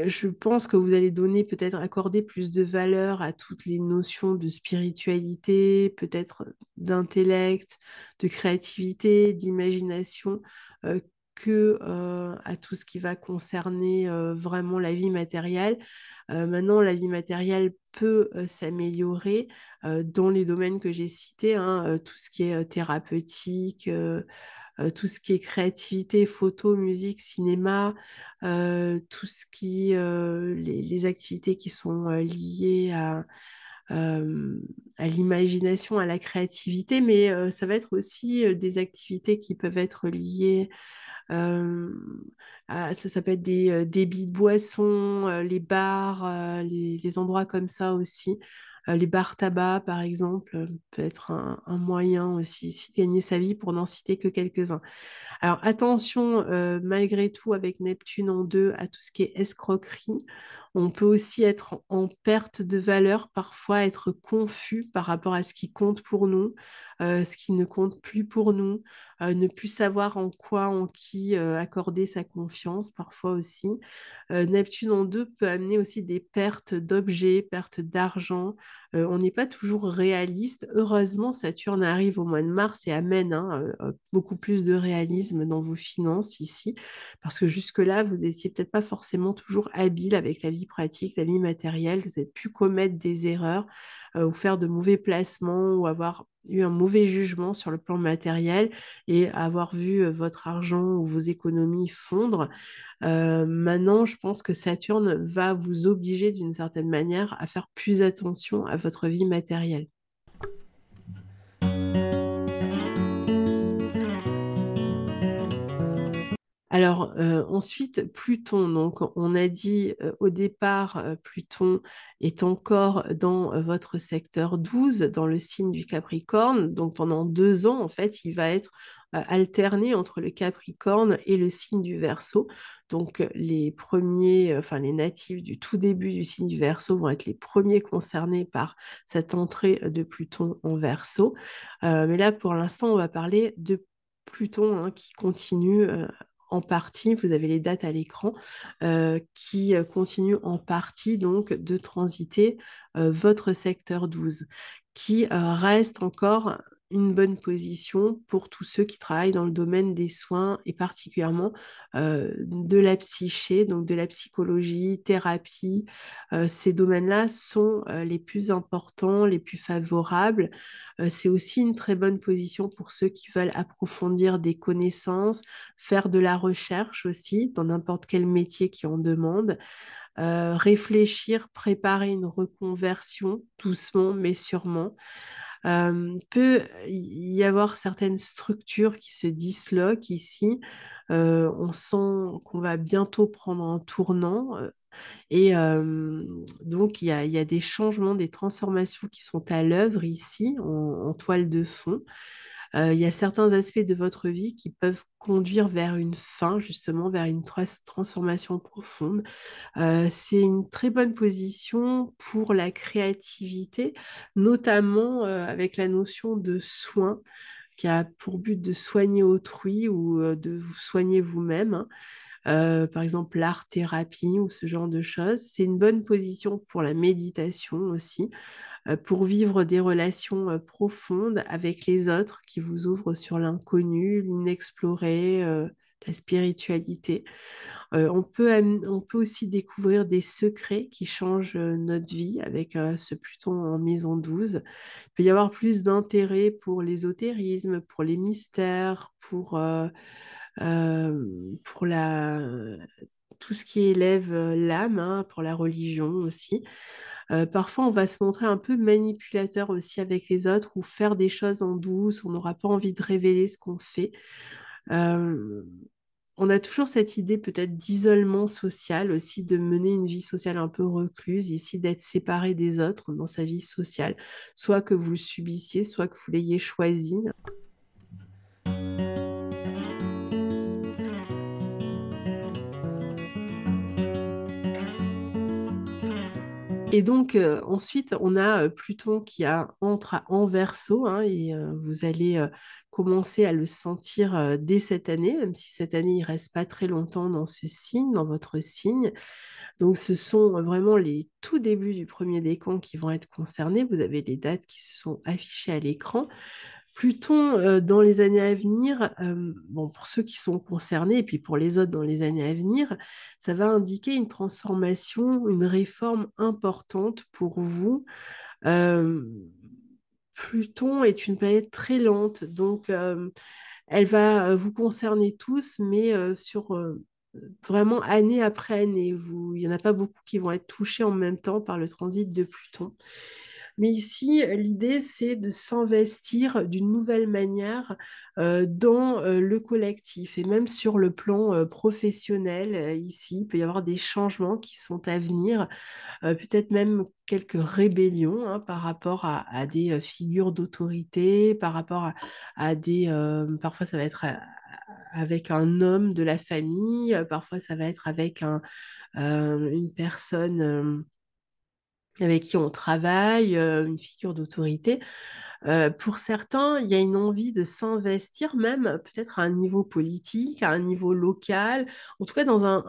S1: je pense que vous allez donner peut-être accorder plus de valeur à toutes les notions de spiritualité, peut-être euh, d'intellect, de créativité, d'imagination, euh, que euh, à tout ce qui va concerner vraiment la vie matérielle. maintenant, la vie matérielle peut s'améliorer dans les domaines que j'ai cités, hein, tout ce qui est thérapeutique. Euh, tout ce qui est créativité, photo, musique, cinéma, euh, tout ce qui euh, les, activités qui sont liées à, l'imagination, à la créativité, mais ça va être aussi des activités qui peuvent être liées à, ça, peut être des débits de boissons, les bars, les, endroits comme ça aussi. Euh, les bar tabac, par exemple, euh, peut être un, moyen aussi, de gagner sa vie pour n'en citer que quelques-uns. Alors attention, euh, malgré tout, avec Neptune en deux, à tout ce qui est escroquerie. On peut aussi être en perte de valeur, parfois être confus par rapport à ce qui compte pour nous, ce qui ne compte plus pour nous, ne plus savoir en quoi, en qui accorder sa confiance, parfois aussi. Neptune en deux peut amener aussi des pertes d'objets, pertes d'argent, euh, on n'est pas toujours réaliste. Heureusement, Saturne arrive au mois de mars et amène hein, euh, euh, beaucoup plus de réalisme dans vos finances ici, parce que jusque-là, vous n'étiez peut-être pas forcément toujours habile avec la vie pratique, la vie matérielle. Vous avez pu commettre des erreurs ou faire de mauvais placements ou avoir eu un mauvais jugement sur le plan matériel et avoir vu euh, votre argent ou vos économies fondre. Euh, maintenant, je pense que Saturne va vous obliger d'une certaine manière à faire plus attention à votre vie matérielle. Alors euh, ensuite, Pluton, donc on a dit euh, au départ, euh, Pluton est encore dans votre secteur 12, dans le signe du Capricorne. Donc pendant deux ans, en fait, il va être alterné entre le Capricorne et le signe du Verseau. Donc les premiers, enfin les natifs du tout début du signe du Verseau vont être les premiers concernés par cette entrée de Pluton en Verseau. mais là, pour l'instant, on va parler de Pluton hein, qui continue en partie, vous avez les dates à l'écran, euh, qui euh, continuent en partie donc de transiter euh, votre secteur 12, qui reste encore une bonne position pour tous ceux qui travaillent dans le domaine des soins et particulièrement euh, de la psyché, donc de la psychologie, thérapie. Euh, ces domaines-là sont euh, les plus importants, les plus favorables. c'est aussi une très bonne position pour ceux qui veulent approfondir des connaissances, faire de la recherche aussi dans n'importe quel métier qui en demande. réfléchir, préparer une reconversion doucement mais sûrement euh, peut y avoir certaines structures qui se disloquent ici. on sent qu'on va bientôt prendre un tournant. Et donc, il y, a des changements, des transformations qui sont à l'œuvre ici, en toile de fond. Euh, il y a certains aspects de votre vie qui peuvent conduire vers une fin, justement, vers une transformation profonde. Euh, c'est une très bonne position pour la créativité, notamment euh, avec la notion de soin qui a pour but de soigner autrui ou de vous soigner vous-même. Hein. Euh, par exemple l'art-thérapie ou ce genre de choses. C'est une bonne position pour la méditation aussi, euh, pour vivre des relations profondes avec les autres qui vous ouvrent sur l'inconnu, l'inexploré. la spiritualité. Euh, on, peut on peut aussi découvrir des secrets qui changent notre vie avec ce Pluton en maison 12. Il peut y avoir plus d'intérêt pour l'ésotérisme, pour les mystères, pour euh, pour la, tout ce qui élève euh, l'âme, hein, pour la religion aussi. Euh, parfois, on va se montrer un peu manipulateur aussi avec les autres ou faire des choses en douce. On n'aura pas envie de révéler ce qu'on fait. on a toujours cette idée peut-être d'isolement social aussi, de mener une vie sociale un peu recluse, ici d'être séparé des autres dans sa vie sociale, soit que vous le subissiez, soit que vous l'ayez choisi. Et donc, euh, ensuite, on a euh, Pluton qui a, entre en verso, hein, et euh, vous allez commencer à le sentir dès cette année, même si cette année, il ne reste pas très longtemps dans ce signe, dans votre signe. Donc, ce sont vraiment les tout débuts du premier décan qui vont être concernés. Vous avez les dates qui se sont affichées à l'écran. Pluton euh, dans les années à venir, euh, bon, pour ceux qui sont concernés et puis pour les autres dans les années à venir, ça va indiquer une transformation, une réforme importante pour vous. Euh, Pluton est une planète très lente, donc elle va vous concerner tous, mais sur vraiment année après année. il n'y en a pas beaucoup qui vont être touchés en même temps par le transit de Pluton. Mais ici, l'idée, c'est de s'investir d'une nouvelle manière euh, dans euh, le collectif et même sur le plan euh, professionnel. ici, il peut y avoir des changements qui sont à venir, peut-être même quelques rébellions hein, par rapport à, des figures d'autorité, par rapport à, des... parfois, ça va être... avec un homme de la famille, parfois ça va être avec une personne avec qui on travaille, euh, une figure d'autorité. Euh, pour certains, il y a une envie de s'investir, même peut-être à un niveau politique, à un niveau local, en tout cas dans un,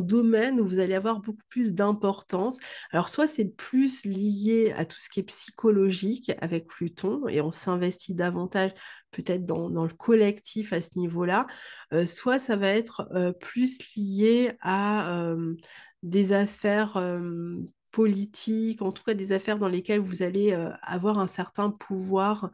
S1: domaine où vous allez avoir beaucoup plus d'importance. Alors, soit c'est plus lié à tout ce qui est psychologique avec Pluton, et on s'investit davantage peut-être dans, le collectif à ce niveau-là, euh, soit ça va être plus lié à des affaires politique, en tout cas des affaires dans lesquelles vous allez euh, avoir un certain pouvoir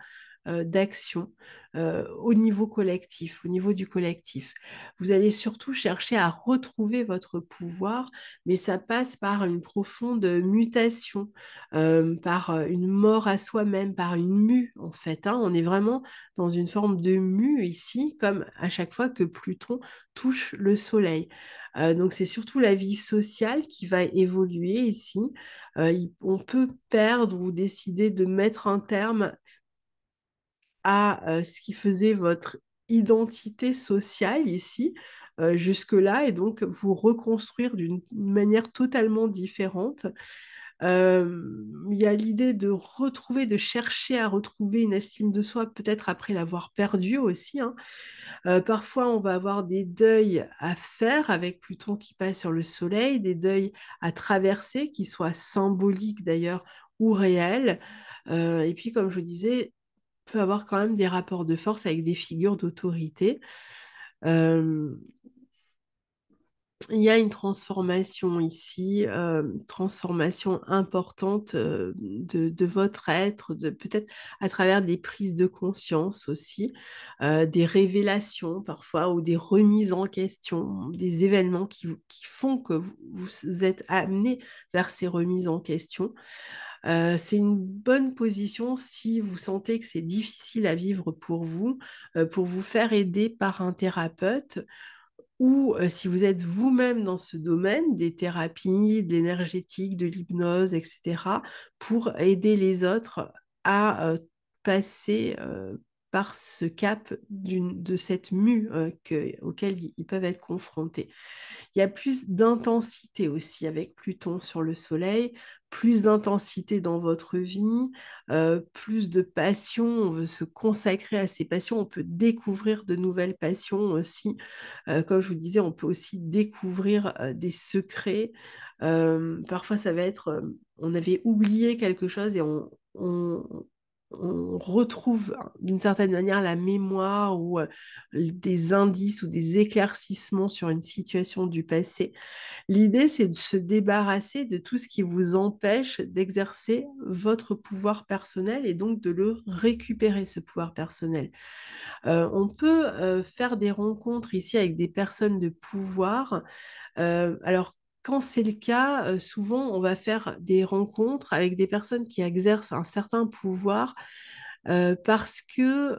S1: euh, d'action euh, au niveau collectif, au niveau du collectif. Vous allez surtout chercher à retrouver votre pouvoir, mais ça passe par une profonde mutation, euh, par une mort à soi-même, par une mue en fait. Hein. On est vraiment dans une forme de mue ici, comme à chaque fois que Pluton touche le Soleil. donc c'est surtout la vie sociale qui va évoluer ici. on peut perdre ou décider de mettre un terme à euh, ce qui faisait votre identité sociale ici euh, jusque-là et donc vous reconstruire d'une manière totalement différente. Euh, il y a l'idée de retrouver, de chercher à retrouver une estime de soi, peut-être après l'avoir perdue aussi. Hein. parfois, on va avoir des deuils à faire avec Pluton qui passe sur le Soleil, des deuils à traverser, qui soient symboliques d'ailleurs ou réels. et puis, comme je vous disais, avoir quand même des rapports de force avec des figures d'autorité il y a une transformation ici, euh, transformation importante euh, de, de, votre être, de peut-être à travers des prises de conscience aussi, euh, des révélations parfois ou des remises en question, des événements qui, qui font que vous, êtes amené vers ces remises en question. c'est une bonne position si vous sentez que c'est difficile à vivre pour vous, pour vous faire aider par un thérapeute ou si vous êtes vous-même dans ce domaine des thérapies, de l'énergétique, de l'hypnose, etc., pour aider les autres à passer par ce cap de cette mue euh, auquel ils peuvent être confrontés. Il y a plus d'intensité aussi avec Pluton sur le Soleil, plus d'intensité dans votre vie, euh, plus de passion, on veut se consacrer à ses passions, on peut découvrir de nouvelles passions aussi. Euh, comme je vous disais, on peut aussi découvrir des secrets. parfois, ça va être, on avait oublié quelque chose et on, on retrouve d'une certaine manière la mémoire ou euh, des indices ou des éclaircissements sur une situation du passé. L'idée, c'est de se débarrasser de tout ce qui vous empêche d'exercer votre pouvoir personnel et donc de le récupérer, ce pouvoir personnel. Euh, on peut euh, faire des rencontres ici avec des personnes de pouvoir. alors, quand c'est le cas, euh, souvent, on va faire des rencontres avec des personnes qui exercent un certain pouvoir euh, parce que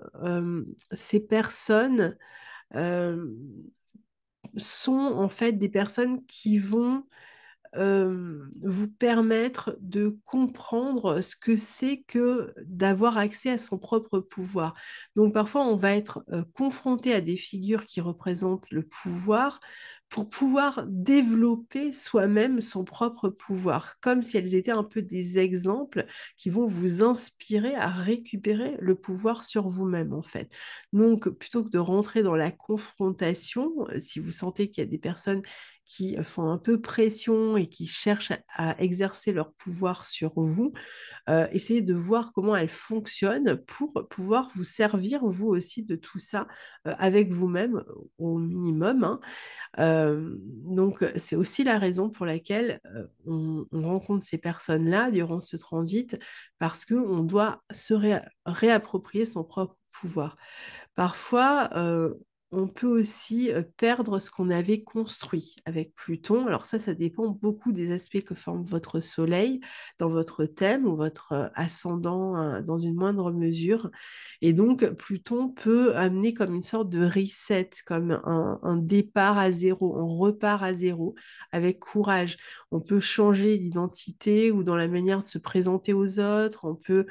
S1: ces personnes sont en fait des personnes qui vont euh, vous permettre de comprendre ce que c'est que d'avoir accès à son propre pouvoir. Donc parfois, on va être euh, confronté à des figures qui représentent le pouvoir pour pouvoir développer soi-même son propre pouvoir, comme si elles étaient un peu des exemples qui vont vous inspirer à récupérer le pouvoir sur vous-même, en fait. Donc, plutôt que de rentrer dans la confrontation, euh, si vous sentez qu'il y a des personnes qui euh, font un peu pression et qui cherchent à exercer leur pouvoir sur vous, euh, essayez de voir comment elles fonctionnent pour pouvoir vous servir vous aussi de tout ça euh, avec vous-même au minimum. Hein. donc c'est aussi la raison pour laquelle on, rencontre ces personnes-là durant ce transit parce qu'on doit se réapproprier son propre pouvoir. Parfois, on peut aussi perdre ce qu'on avait construit avec Pluton. Alors ça, ça dépend beaucoup des aspects que forme votre Soleil dans votre thème ou votre ascendant hein, dans une moindre mesure. Et donc, Pluton peut amener comme une sorte de reset, comme un, départ à zéro, on repart à zéro avec courage. On peut changer d'identité ou dans la manière de se présenter aux autres, on peut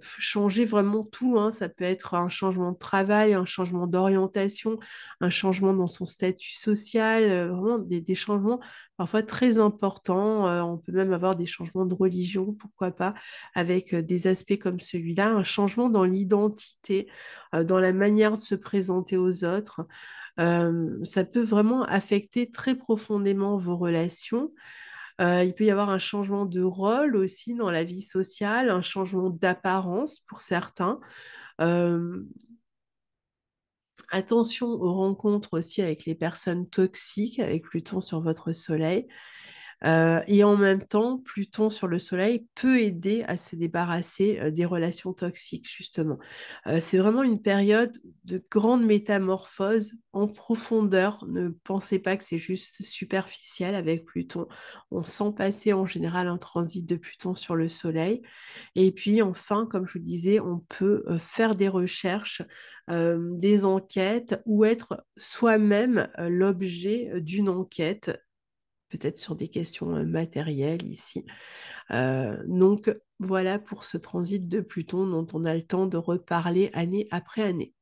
S1: changer vraiment tout. Hein. Ça peut être un changement de travail, un changement d'orientation un changement dans son statut social, euh, vraiment des, changements parfois très importants. Euh, on peut même avoir des changements de religion, pourquoi pas, avec euh, des aspects comme celui-là, un changement dans l'identité, dans la manière de se présenter aux autres. ça peut vraiment affecter très profondément vos relations. il peut y avoir un changement de rôle aussi dans la vie sociale, un changement d'apparence pour certains. Attention aux rencontres aussi avec les personnes toxiques, avec Pluton sur votre soleil. Euh, et en même temps, Pluton sur le Soleil peut aider à se débarrasser euh, des relations toxiques, justement. Euh, c'est vraiment une période de grande métamorphose en profondeur. Ne pensez pas que c'est juste superficiel avec Pluton. On sent passer en général un transit de Pluton sur le Soleil. Et puis enfin, comme je vous disais, on peut faire des recherches, des enquêtes ou être soi-même l'objet d'une enquête peut-être sur des questions matérielles ici. donc voilà pour ce transit de Pluton dont on a le temps de reparler année après année.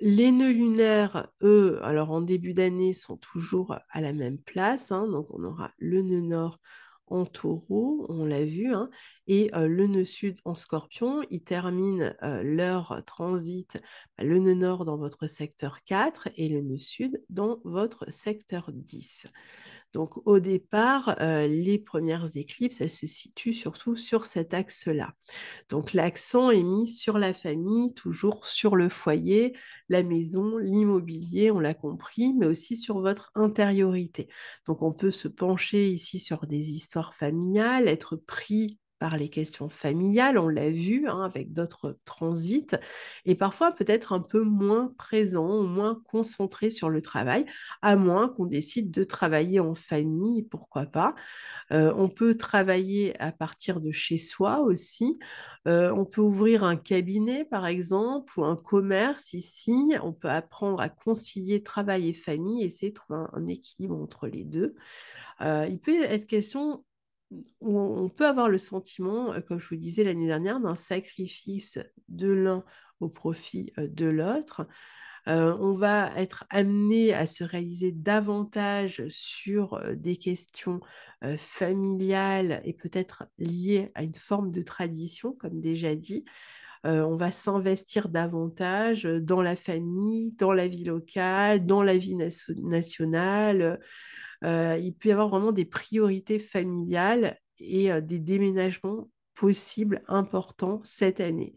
S1: Les nœuds lunaires, eux, alors en début d'année, sont toujours à la même place. Hein, donc on aura le nœud nord en taureau, on l'a vu, hein, et le nœud sud en scorpion. Ils terminent leur transit, bah, le nœud nord dans votre secteur 4 et le nœud sud dans votre secteur 10. Donc au départ, euh, les premières éclipses, elles se situent surtout sur cet axe-là. Donc l'accent est mis sur la famille, toujours sur le foyer, la maison, l'immobilier, on l'a compris, mais aussi sur votre intériorité. Donc on peut se pencher ici sur des histoires familiales, être pris par les questions familiales, on l'a vu hein, avec d'autres transits, et parfois peut-être un peu moins présent moins concentré sur le travail, à moins qu'on décide de travailler en famille, pourquoi pas. Euh, on peut travailler à partir de chez soi aussi, euh, on peut ouvrir un cabinet par exemple ou un commerce ici, on peut apprendre à concilier travail et famille, essayer de trouver un, équilibre entre les deux. Euh, il peut être question on peut avoir le sentiment, euh, comme je vous disais l'année dernière, d'un sacrifice de l'un au profit euh, de l'autre. Euh, on va être amené à se réaliser davantage sur des questions familiales et peut-être liées à une forme de tradition, comme déjà dit on va s'investir davantage dans la famille, dans la vie locale, dans la vie nationale. il peut y avoir vraiment des priorités familiales et des déménagements possibles importants cette année,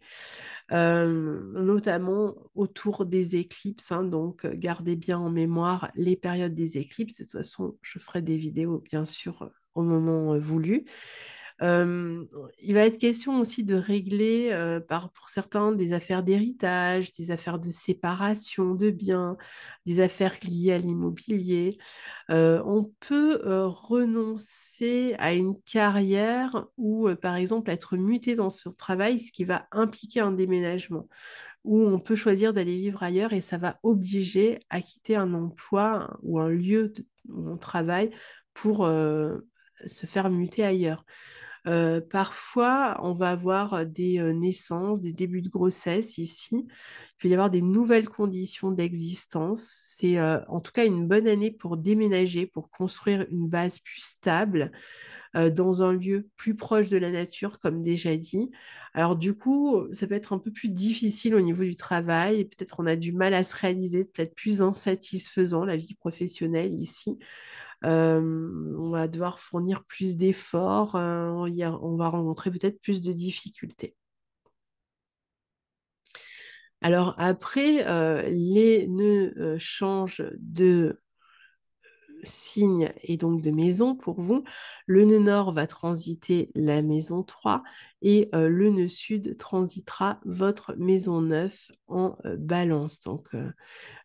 S1: notamment autour des éclipses. Hein, donc, gardez bien en mémoire les périodes des éclipses. De toute façon, je ferai des vidéos, bien sûr, au moment voulu il va être question aussi de régler, pour certains, des affaires d'héritage, des affaires de séparation de biens, des affaires liées à l'immobilier. on peut renoncer à une carrière ou, par exemple, être muté dans son travail, ce qui va impliquer un déménagement Ou on peut choisir d'aller vivre ailleurs et ça va obliger à quitter un emploi ou un lieu de, où on travaille pour se faire muter ailleurs parfois, on va avoir des naissances, des débuts de grossesse ici. Il peut y avoir des nouvelles conditions d'existence. C'est en tout cas une bonne année pour déménager, pour construire une base plus stable dans un lieu plus proche de la nature, comme déjà dit. Alors du coup, ça peut être un peu plus difficile au niveau du travail. Peut-être on a du mal à se réaliser, peut-être plus insatisfaisant la vie professionnelle ici on va devoir fournir plus d'efforts, on va rencontrer peut-être plus de difficultés. Alors après, les nœuds changent de signe et donc de maison pour vous. Le nœud nord va transiter la maison 3 et euh, le nœud sud transitera votre maison 9 en euh, balance. Donc euh,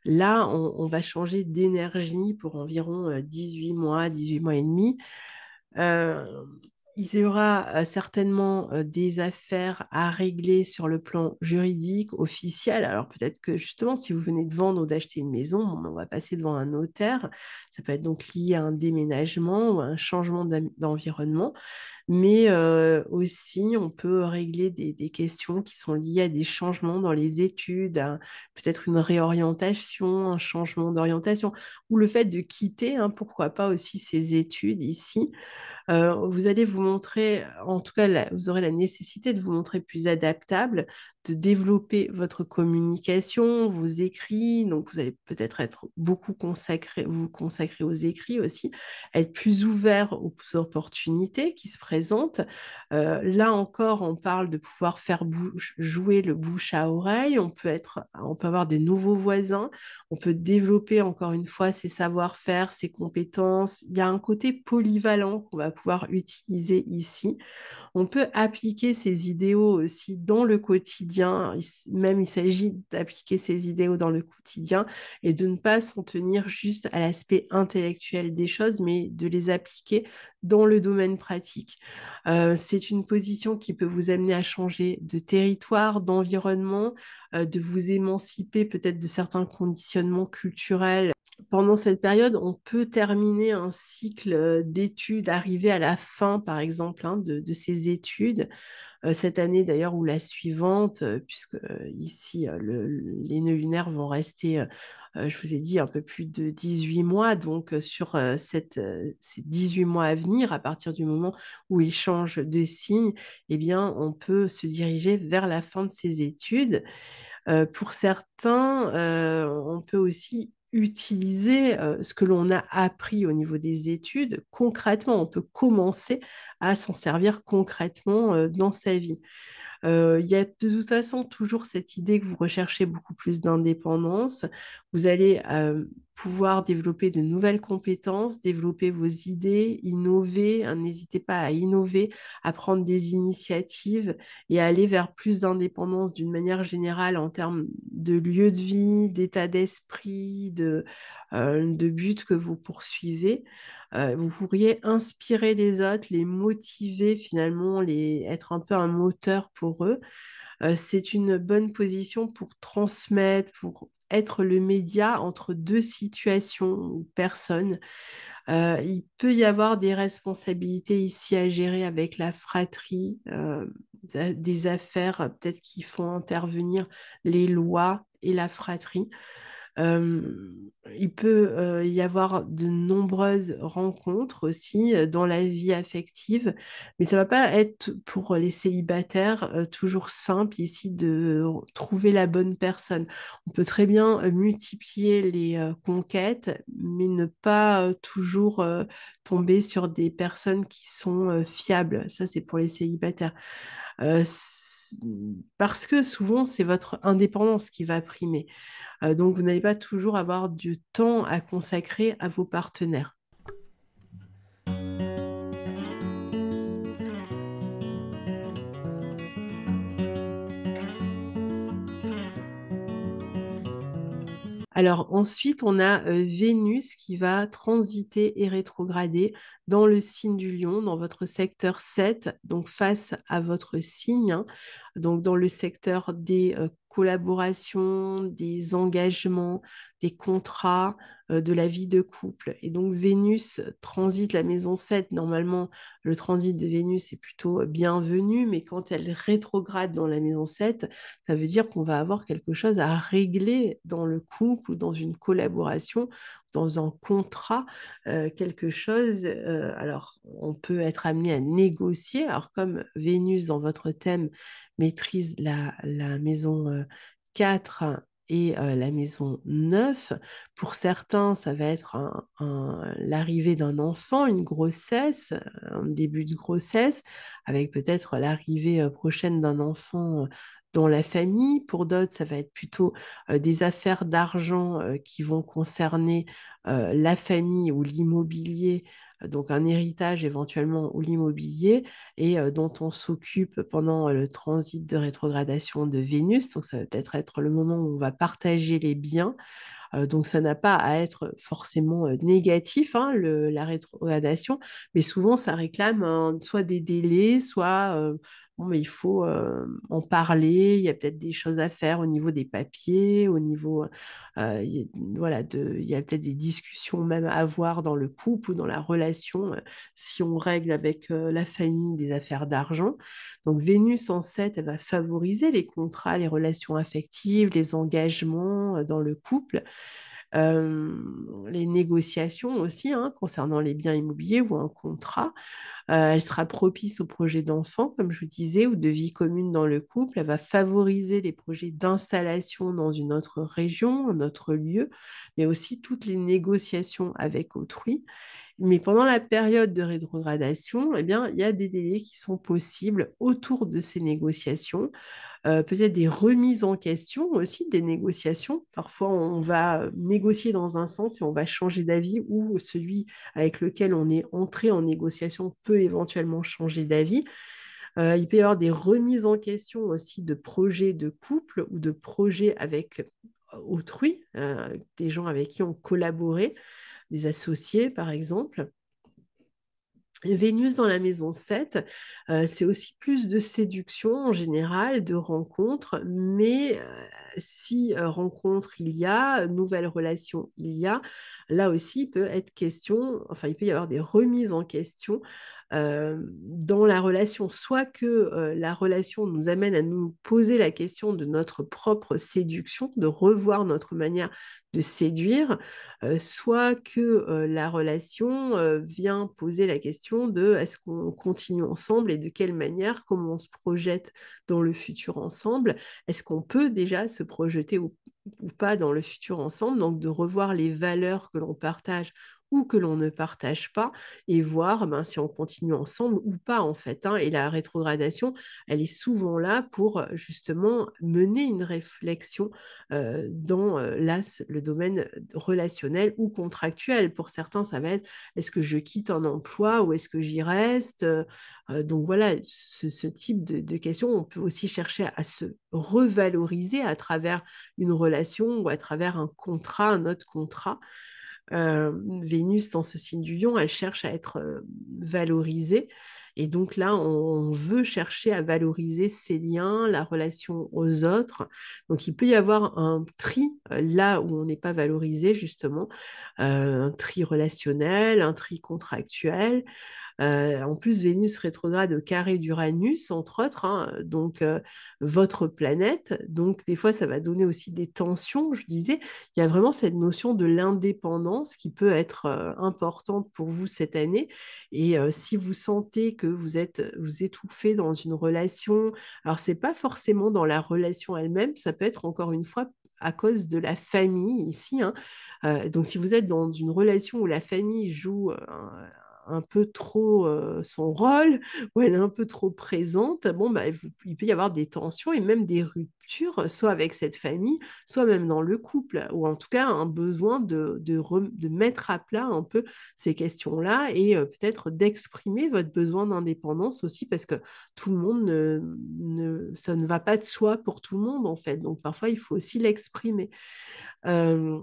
S1: là, on, on, va changer d'énergie pour environ 18 mois, 18 mois et demi il y aura certainement des affaires à régler sur le plan juridique, officiel. Alors peut-être que justement, si vous venez de vendre ou d'acheter une maison, ben, on va passer devant un notaire. Ça peut être donc lié à un déménagement ou à un changement d'environnement mais aussi on peut régler des, questions qui sont liées à des changements dans les études, peut-être une réorientation, un changement d'orientation, ou le fait de quitter, hein, pourquoi pas aussi ces études ici. vous allez vous montrer, en tout cas, vous aurez la nécessité de vous montrer plus adaptable, de développer votre communication, vos écrits, donc vous allez peut-être être beaucoup consacré, vous consacrer aux écrits aussi, être plus ouvert aux opportunités qui se présentent présente. Euh, là encore, on parle de pouvoir faire jouer le bouche à oreille. On peut, être, on peut avoir des nouveaux voisins. On peut développer encore une fois ses savoir-faire, ses compétences. Il y a un côté polyvalent qu'on va pouvoir utiliser ici. On peut appliquer ces idéaux aussi dans le quotidien. Même il s'agit d'appliquer ces idéaux dans le quotidien et de ne pas s'en tenir juste à l'aspect intellectuel des choses, mais de les appliquer dans le domaine pratique. Euh, c'est une position qui peut vous amener à changer de territoire, d'environnement, euh, de vous émanciper peut-être de certains conditionnements culturels. Pendant cette période, on peut terminer un cycle euh, d'études, arriver à la fin, par exemple, hein, de, ces études, cette année d'ailleurs ou la suivante, puisque ici, les nœuds lunaires vont rester je vous ai dit, un peu plus de 18 mois. Donc, sur ces 18 mois à venir, à partir du moment où il change de signe, eh bien, on peut se diriger vers la fin de ses études. pour certains, on peut aussi utiliser ce que l'on a appris au niveau des études concrètement. On peut commencer à s'en servir concrètement dans sa vie. Euh, il y a de toute façon toujours cette idée que vous recherchez beaucoup plus d'indépendance. Vous allez euh, pouvoir développer de nouvelles compétences, développer vos idées, innover. Hein, n'hésitez pas à innover, à prendre des initiatives et à aller vers plus d'indépendance d'une manière générale en termes de lieu de vie, d'état d'esprit, de, euh, but que vous poursuivez. Euh, vous pourriez inspirer les autres, les motiver finalement, les, être un peu un moteur pour eux. Euh, c'est une bonne position pour transmettre, pour être le média entre deux situations ou personnes. Euh, il peut y avoir des responsabilités ici à gérer avec la fratrie, euh, des affaires peut-être qui font intervenir les lois et la fratrie il peut y avoir de nombreuses rencontres aussi dans la vie affective, mais ça ne va pas être pour les célibataires toujours simple ici de trouver la bonne personne. On peut très bien multiplier les conquêtes, mais ne pas toujours tomber sur des personnes qui sont fiables. Ça, c'est pour les célibataires parce que souvent c'est votre indépendance qui va primer. Euh, donc vous n'allez pas toujours avoir du temps à consacrer à vos partenaires. Alors ensuite, on a euh, Vénus qui va transiter et rétrograder dans le signe du lion, dans votre secteur 7, donc face à votre signe, hein. donc dans le secteur des euh, collaborations, des engagements, des contrats, euh, de la vie de couple. Et donc Vénus transite la maison 7. Normalement, le transit de Vénus est plutôt euh, bienvenu, mais quand elle rétrograde dans la maison 7, ça veut dire qu'on va avoir quelque chose à régler dans le couple dans une collaboration dans un contrat euh, quelque chose. alors, on peut être amené à négocier. Alors, comme Vénus dans votre thème maîtrise la, maison 4 et la maison 9. Pour certains, ça va être l'arrivée d'un enfant, une grossesse, un début de grossesse, avec peut-être l'arrivée prochaine d'un enfant dans la famille. Pour d'autres, ça va être plutôt des affaires d'argent qui vont concerner la famille ou l'immobilier euh, donc un héritage éventuellement ou l'immobilier, et euh, dont on s'occupe pendant euh, le transit de rétrogradation de Vénus. Donc ça va peut-être être le moment où on va partager les biens. donc ça n'a pas à être forcément négatif, hein, la rétrogradation, mais souvent ça réclame soit des délais, soit mais il faut euh, en parler, il y a peut-être des choses à faire au niveau des papiers, au niveau, euh, il y a, voilà, de, il y a peut-être des discussions même à avoir dans le couple ou dans la relation euh, si on règle avec la famille des affaires d'argent. Donc Vénus en 7, elle va favoriser les contrats, les relations affectives, les engagements dans le couple les négociations aussi hein, concernant les biens immobiliers ou un contrat. elle sera propice aux projets d'enfants, comme je vous disais, ou de vie commune dans le couple. Elle va favoriser les projets d'installation dans une autre région, un autre lieu, mais aussi toutes les négociations avec autrui. Mais pendant la période de rétrogradation, eh bien, il y a des délais qui sont possibles autour de ces négociations, euh, peut-être des remises en question aussi des négociations. Parfois, on va négocier dans un sens et on va changer d'avis ou celui avec lequel on est entré en négociation peut éventuellement changer d'avis. Euh, il peut y avoir des remises en question aussi de projets de couple ou de projets avec autrui, euh, des gens avec qui on collaborait des associés, par exemple. Vénus dans la maison 7, euh, c'est aussi plus de séduction en général, de rencontre, mais euh, si euh, rencontre il y a, nouvelle relation il y a, là aussi peut être question, enfin il peut y avoir des remises en question dans la relation, soit que la relation nous amène à nous poser la question de notre propre séduction, de revoir notre manière de séduire, soit que la relation vient poser la question de est-ce qu'on continue ensemble et de quelle manière, comment on se projette dans le futur ensemble, est-ce qu'on peut déjà se projeter ou pas dans le futur ensemble, donc de revoir les valeurs que l'on partage ou que l'on ne partage pas et voir ben, si on continue ensemble ou pas en fait. Hein. Et la rétrogradation, elle est souvent là pour euh, justement mener une réflexion euh, dans euh, le domaine relationnel ou contractuel. Pour certains, ça va être est-ce que je quitte un emploi ou est-ce que j'y reste Donc voilà, ce, type de, questions, on peut aussi chercher à se revaloriser à travers une relation ou à travers un contrat, un autre contrat. Euh, Vénus, dans ce signe du lion, elle cherche à être euh, valorisée, et donc là, on, veut chercher à valoriser ces liens, la relation aux autres. Donc il peut y avoir un tri euh, là où on n'est pas valorisé, justement, euh, un tri relationnel, un tri contractuel. Euh, en plus, Vénus rétrograde carré d'Uranus, entre autres, hein, donc votre planète. Donc, des fois, ça va donner aussi des tensions, je disais. Il y a vraiment cette notion de l'indépendance qui peut être importante pour vous cette année. Et si vous sentez que vous êtes euh, vous étouffez dans une relation. Alors c'est pas forcément dans la relation elle-même, ça peut être encore une fois à cause de la famille ici. Hein. Euh, donc si vous êtes dans une relation où la famille joue un, euh, un peu trop son rôle, ou elle est un peu trop présente, bon, bah, il peut y avoir des tensions et même des ruptures, soit avec cette famille, soit même dans le couple, ou en tout cas un besoin de, de, mettre à plat un peu ces questions-là et peut-être d'exprimer votre besoin d'indépendance aussi, parce que tout le monde, ne, ça ne va pas de soi pour tout le monde, en fait. Donc parfois, il faut aussi l'exprimer. Euh,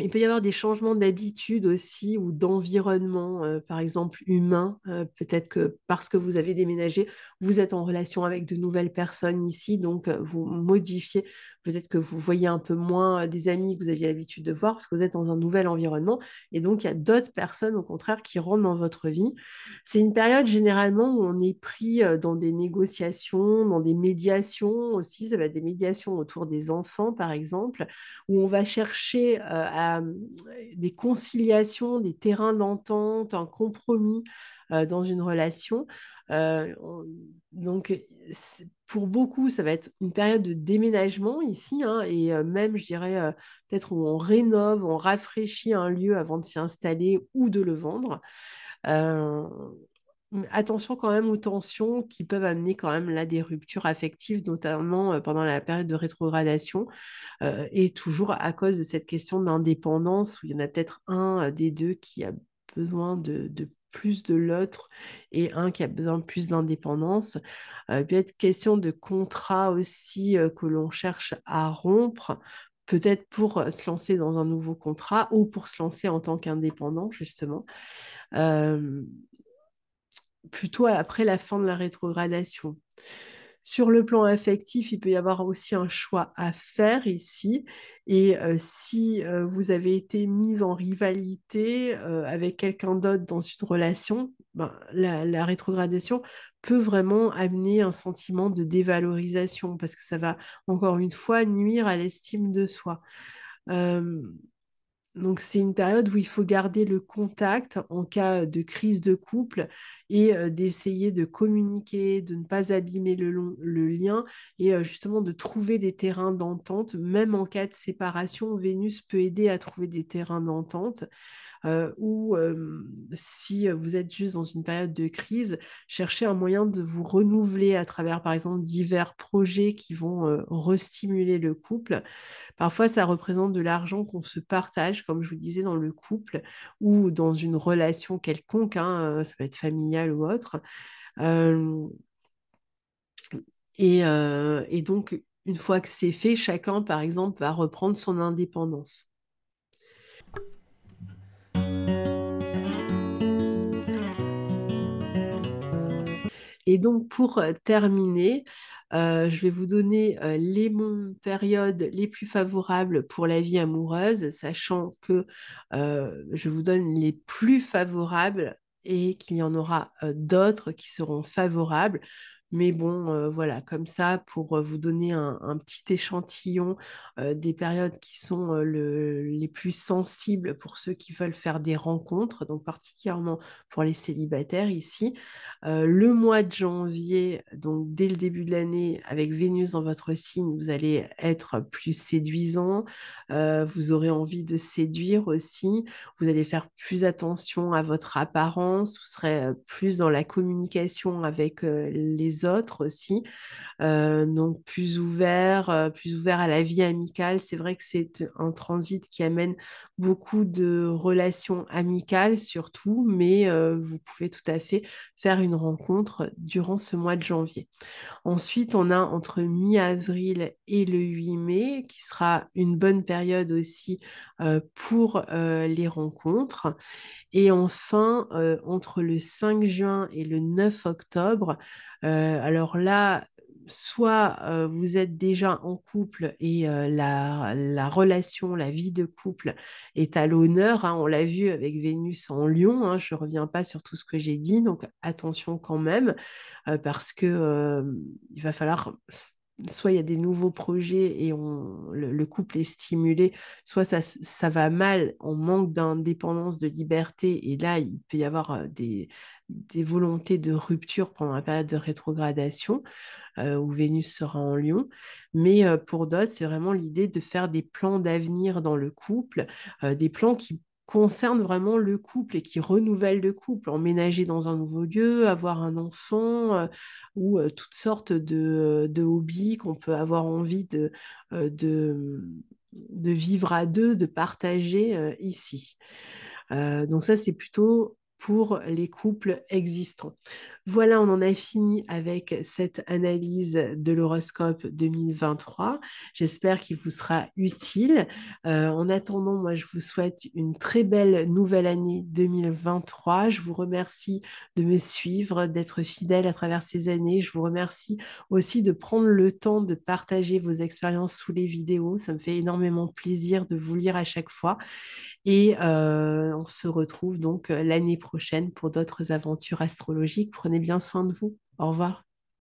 S1: il peut y avoir des changements d'habitude aussi ou d'environnement, euh, par exemple humain. Euh, peut-être que parce que vous avez déménagé, vous êtes en relation avec de nouvelles personnes ici, donc euh, vous modifiez. Peut-être que vous voyez un peu moins des amis que vous aviez l'habitude de voir parce que vous êtes dans un nouvel environnement. Et donc, il y a d'autres personnes, au contraire, qui rentrent dans votre vie. C'est une période généralement où on est pris dans des négociations, dans des médiations aussi. Ça va être des médiations autour des enfants, par exemple, où on va chercher à des conciliations, des terrains d'entente, un compromis euh, dans une relation. Euh, donc, pour beaucoup, ça va être une période de déménagement ici, hein, et euh, même, je dirais, peut-être où on rénove, on rafraîchit un lieu avant de s'y installer ou de le vendre. Mmh, attention quand même aux tensions qui peuvent amener quand même là des ruptures affectives, notamment pendant la période de rétrogradation, et toujours à cause de cette question d'indépendance où il y en a peut-être un des deux qui a besoin de, plus de l'autre et un qui a besoin de plus d'indépendance. peut-être question de contrat aussi que l'on cherche à rompre peut-être pour se lancer dans un nouveau contrat ou pour se lancer en tant qu'indépendant, justement plutôt après la fin de la rétrogradation. Sur le plan affectif, il peut y avoir aussi un choix à faire ici. Et euh, si euh, vous avez été mise en rivalité euh, avec quelqu'un d'autre dans une relation, ben, la, la, rétrogradation peut vraiment amener un sentiment de dévalorisation parce que ça va encore une fois nuire à l'estime de soi. Donc c'est une période où il faut garder le contact en cas de crise de couple et euh, d'essayer de communiquer, de ne pas abîmer le, lien et euh, justement de trouver des terrains d'entente. Même en cas de séparation, Vénus peut aider à trouver des terrains d'entente. Euh, ou si vous êtes juste dans une période de crise, cherchez un moyen de vous renouveler à travers, par exemple, divers projets qui vont restimuler le couple. Parfois, ça représente de l'argent qu'on se partage, comme je vous disais, dans le couple ou dans une relation quelconque, hein, ça peut être familiale ou autre. et, donc, une fois que c'est fait, chacun, par exemple, va reprendre son indépendance. Et donc pour euh, terminer, euh, je vais vous donner euh, les périodes les plus favorables pour la vie amoureuse, sachant que je vous donne les plus favorables et qu'il y en aura d'autres qui seront favorables. Mais bon, euh, voilà, comme ça, pour euh, vous donner un, petit échantillon euh, des périodes qui sont les plus sensibles pour ceux qui veulent faire des rencontres, donc particulièrement pour les célibataires ici. le mois de janvier, donc dès le début de l'année, avec Vénus dans votre signe, vous allez être plus séduisant, vous aurez envie de séduire aussi, vous allez faire plus attention à votre apparence, vous serez plus dans la communication avec les autres aussi. Euh, donc plus ouvert, euh, plus ouvert à la vie amicale. C'est vrai que c'est un transit qui amène beaucoup de relations amicales surtout, mais euh, vous pouvez tout à fait faire une rencontre durant ce mois de janvier. Ensuite, on a entre mi-avril et le 8 mai, qui sera une bonne période aussi pour les rencontres. Et enfin, entre le 5 juin et le 9 octobre, euh, alors là, soit euh, vous êtes déjà en couple et euh, la, relation, la vie de couple est à l'honneur. Hein. on l'a vu avec Vénus en Lion. Hein. je ne reviens pas sur tout ce que j'ai dit, donc attention quand même, parce que il va falloir soit il y a des nouveaux projets et on, le, couple est stimulé, soit ça va mal, on manque d'indépendance, de liberté, et là, il peut y avoir des, des volontés de rupture pendant la période de rétrogradation euh, où Vénus sera en lion. Mais euh, pour d'autres, c'est vraiment l'idée de faire des plans d'avenir dans le couple, euh, des plans qui concernent vraiment le couple et qui renouvellent le couple, emménager dans un nouveau lieu, avoir un enfant ou toutes sortes de, hobbies qu'on peut avoir envie de, vivre à deux, de partager ici. donc ça, c'est plutôt pour les couples existants. Voilà, on en a fini avec cette analyse de l'horoscope 2023. J'espère qu'il vous sera utile. Euh, en attendant, moi, je vous souhaite une très belle nouvelle année 2023. Je vous remercie de me suivre, d'être fidèle à travers ces années. Je vous remercie aussi de prendre le temps de partager vos expériences sous les vidéos. Ça me fait énormément plaisir de vous lire à chaque fois. Et euh, on se retrouve donc euh, l'année prochaine prochaine pour d'autres aventures astrologiques. Prenez bien soin de vous. Au revoir.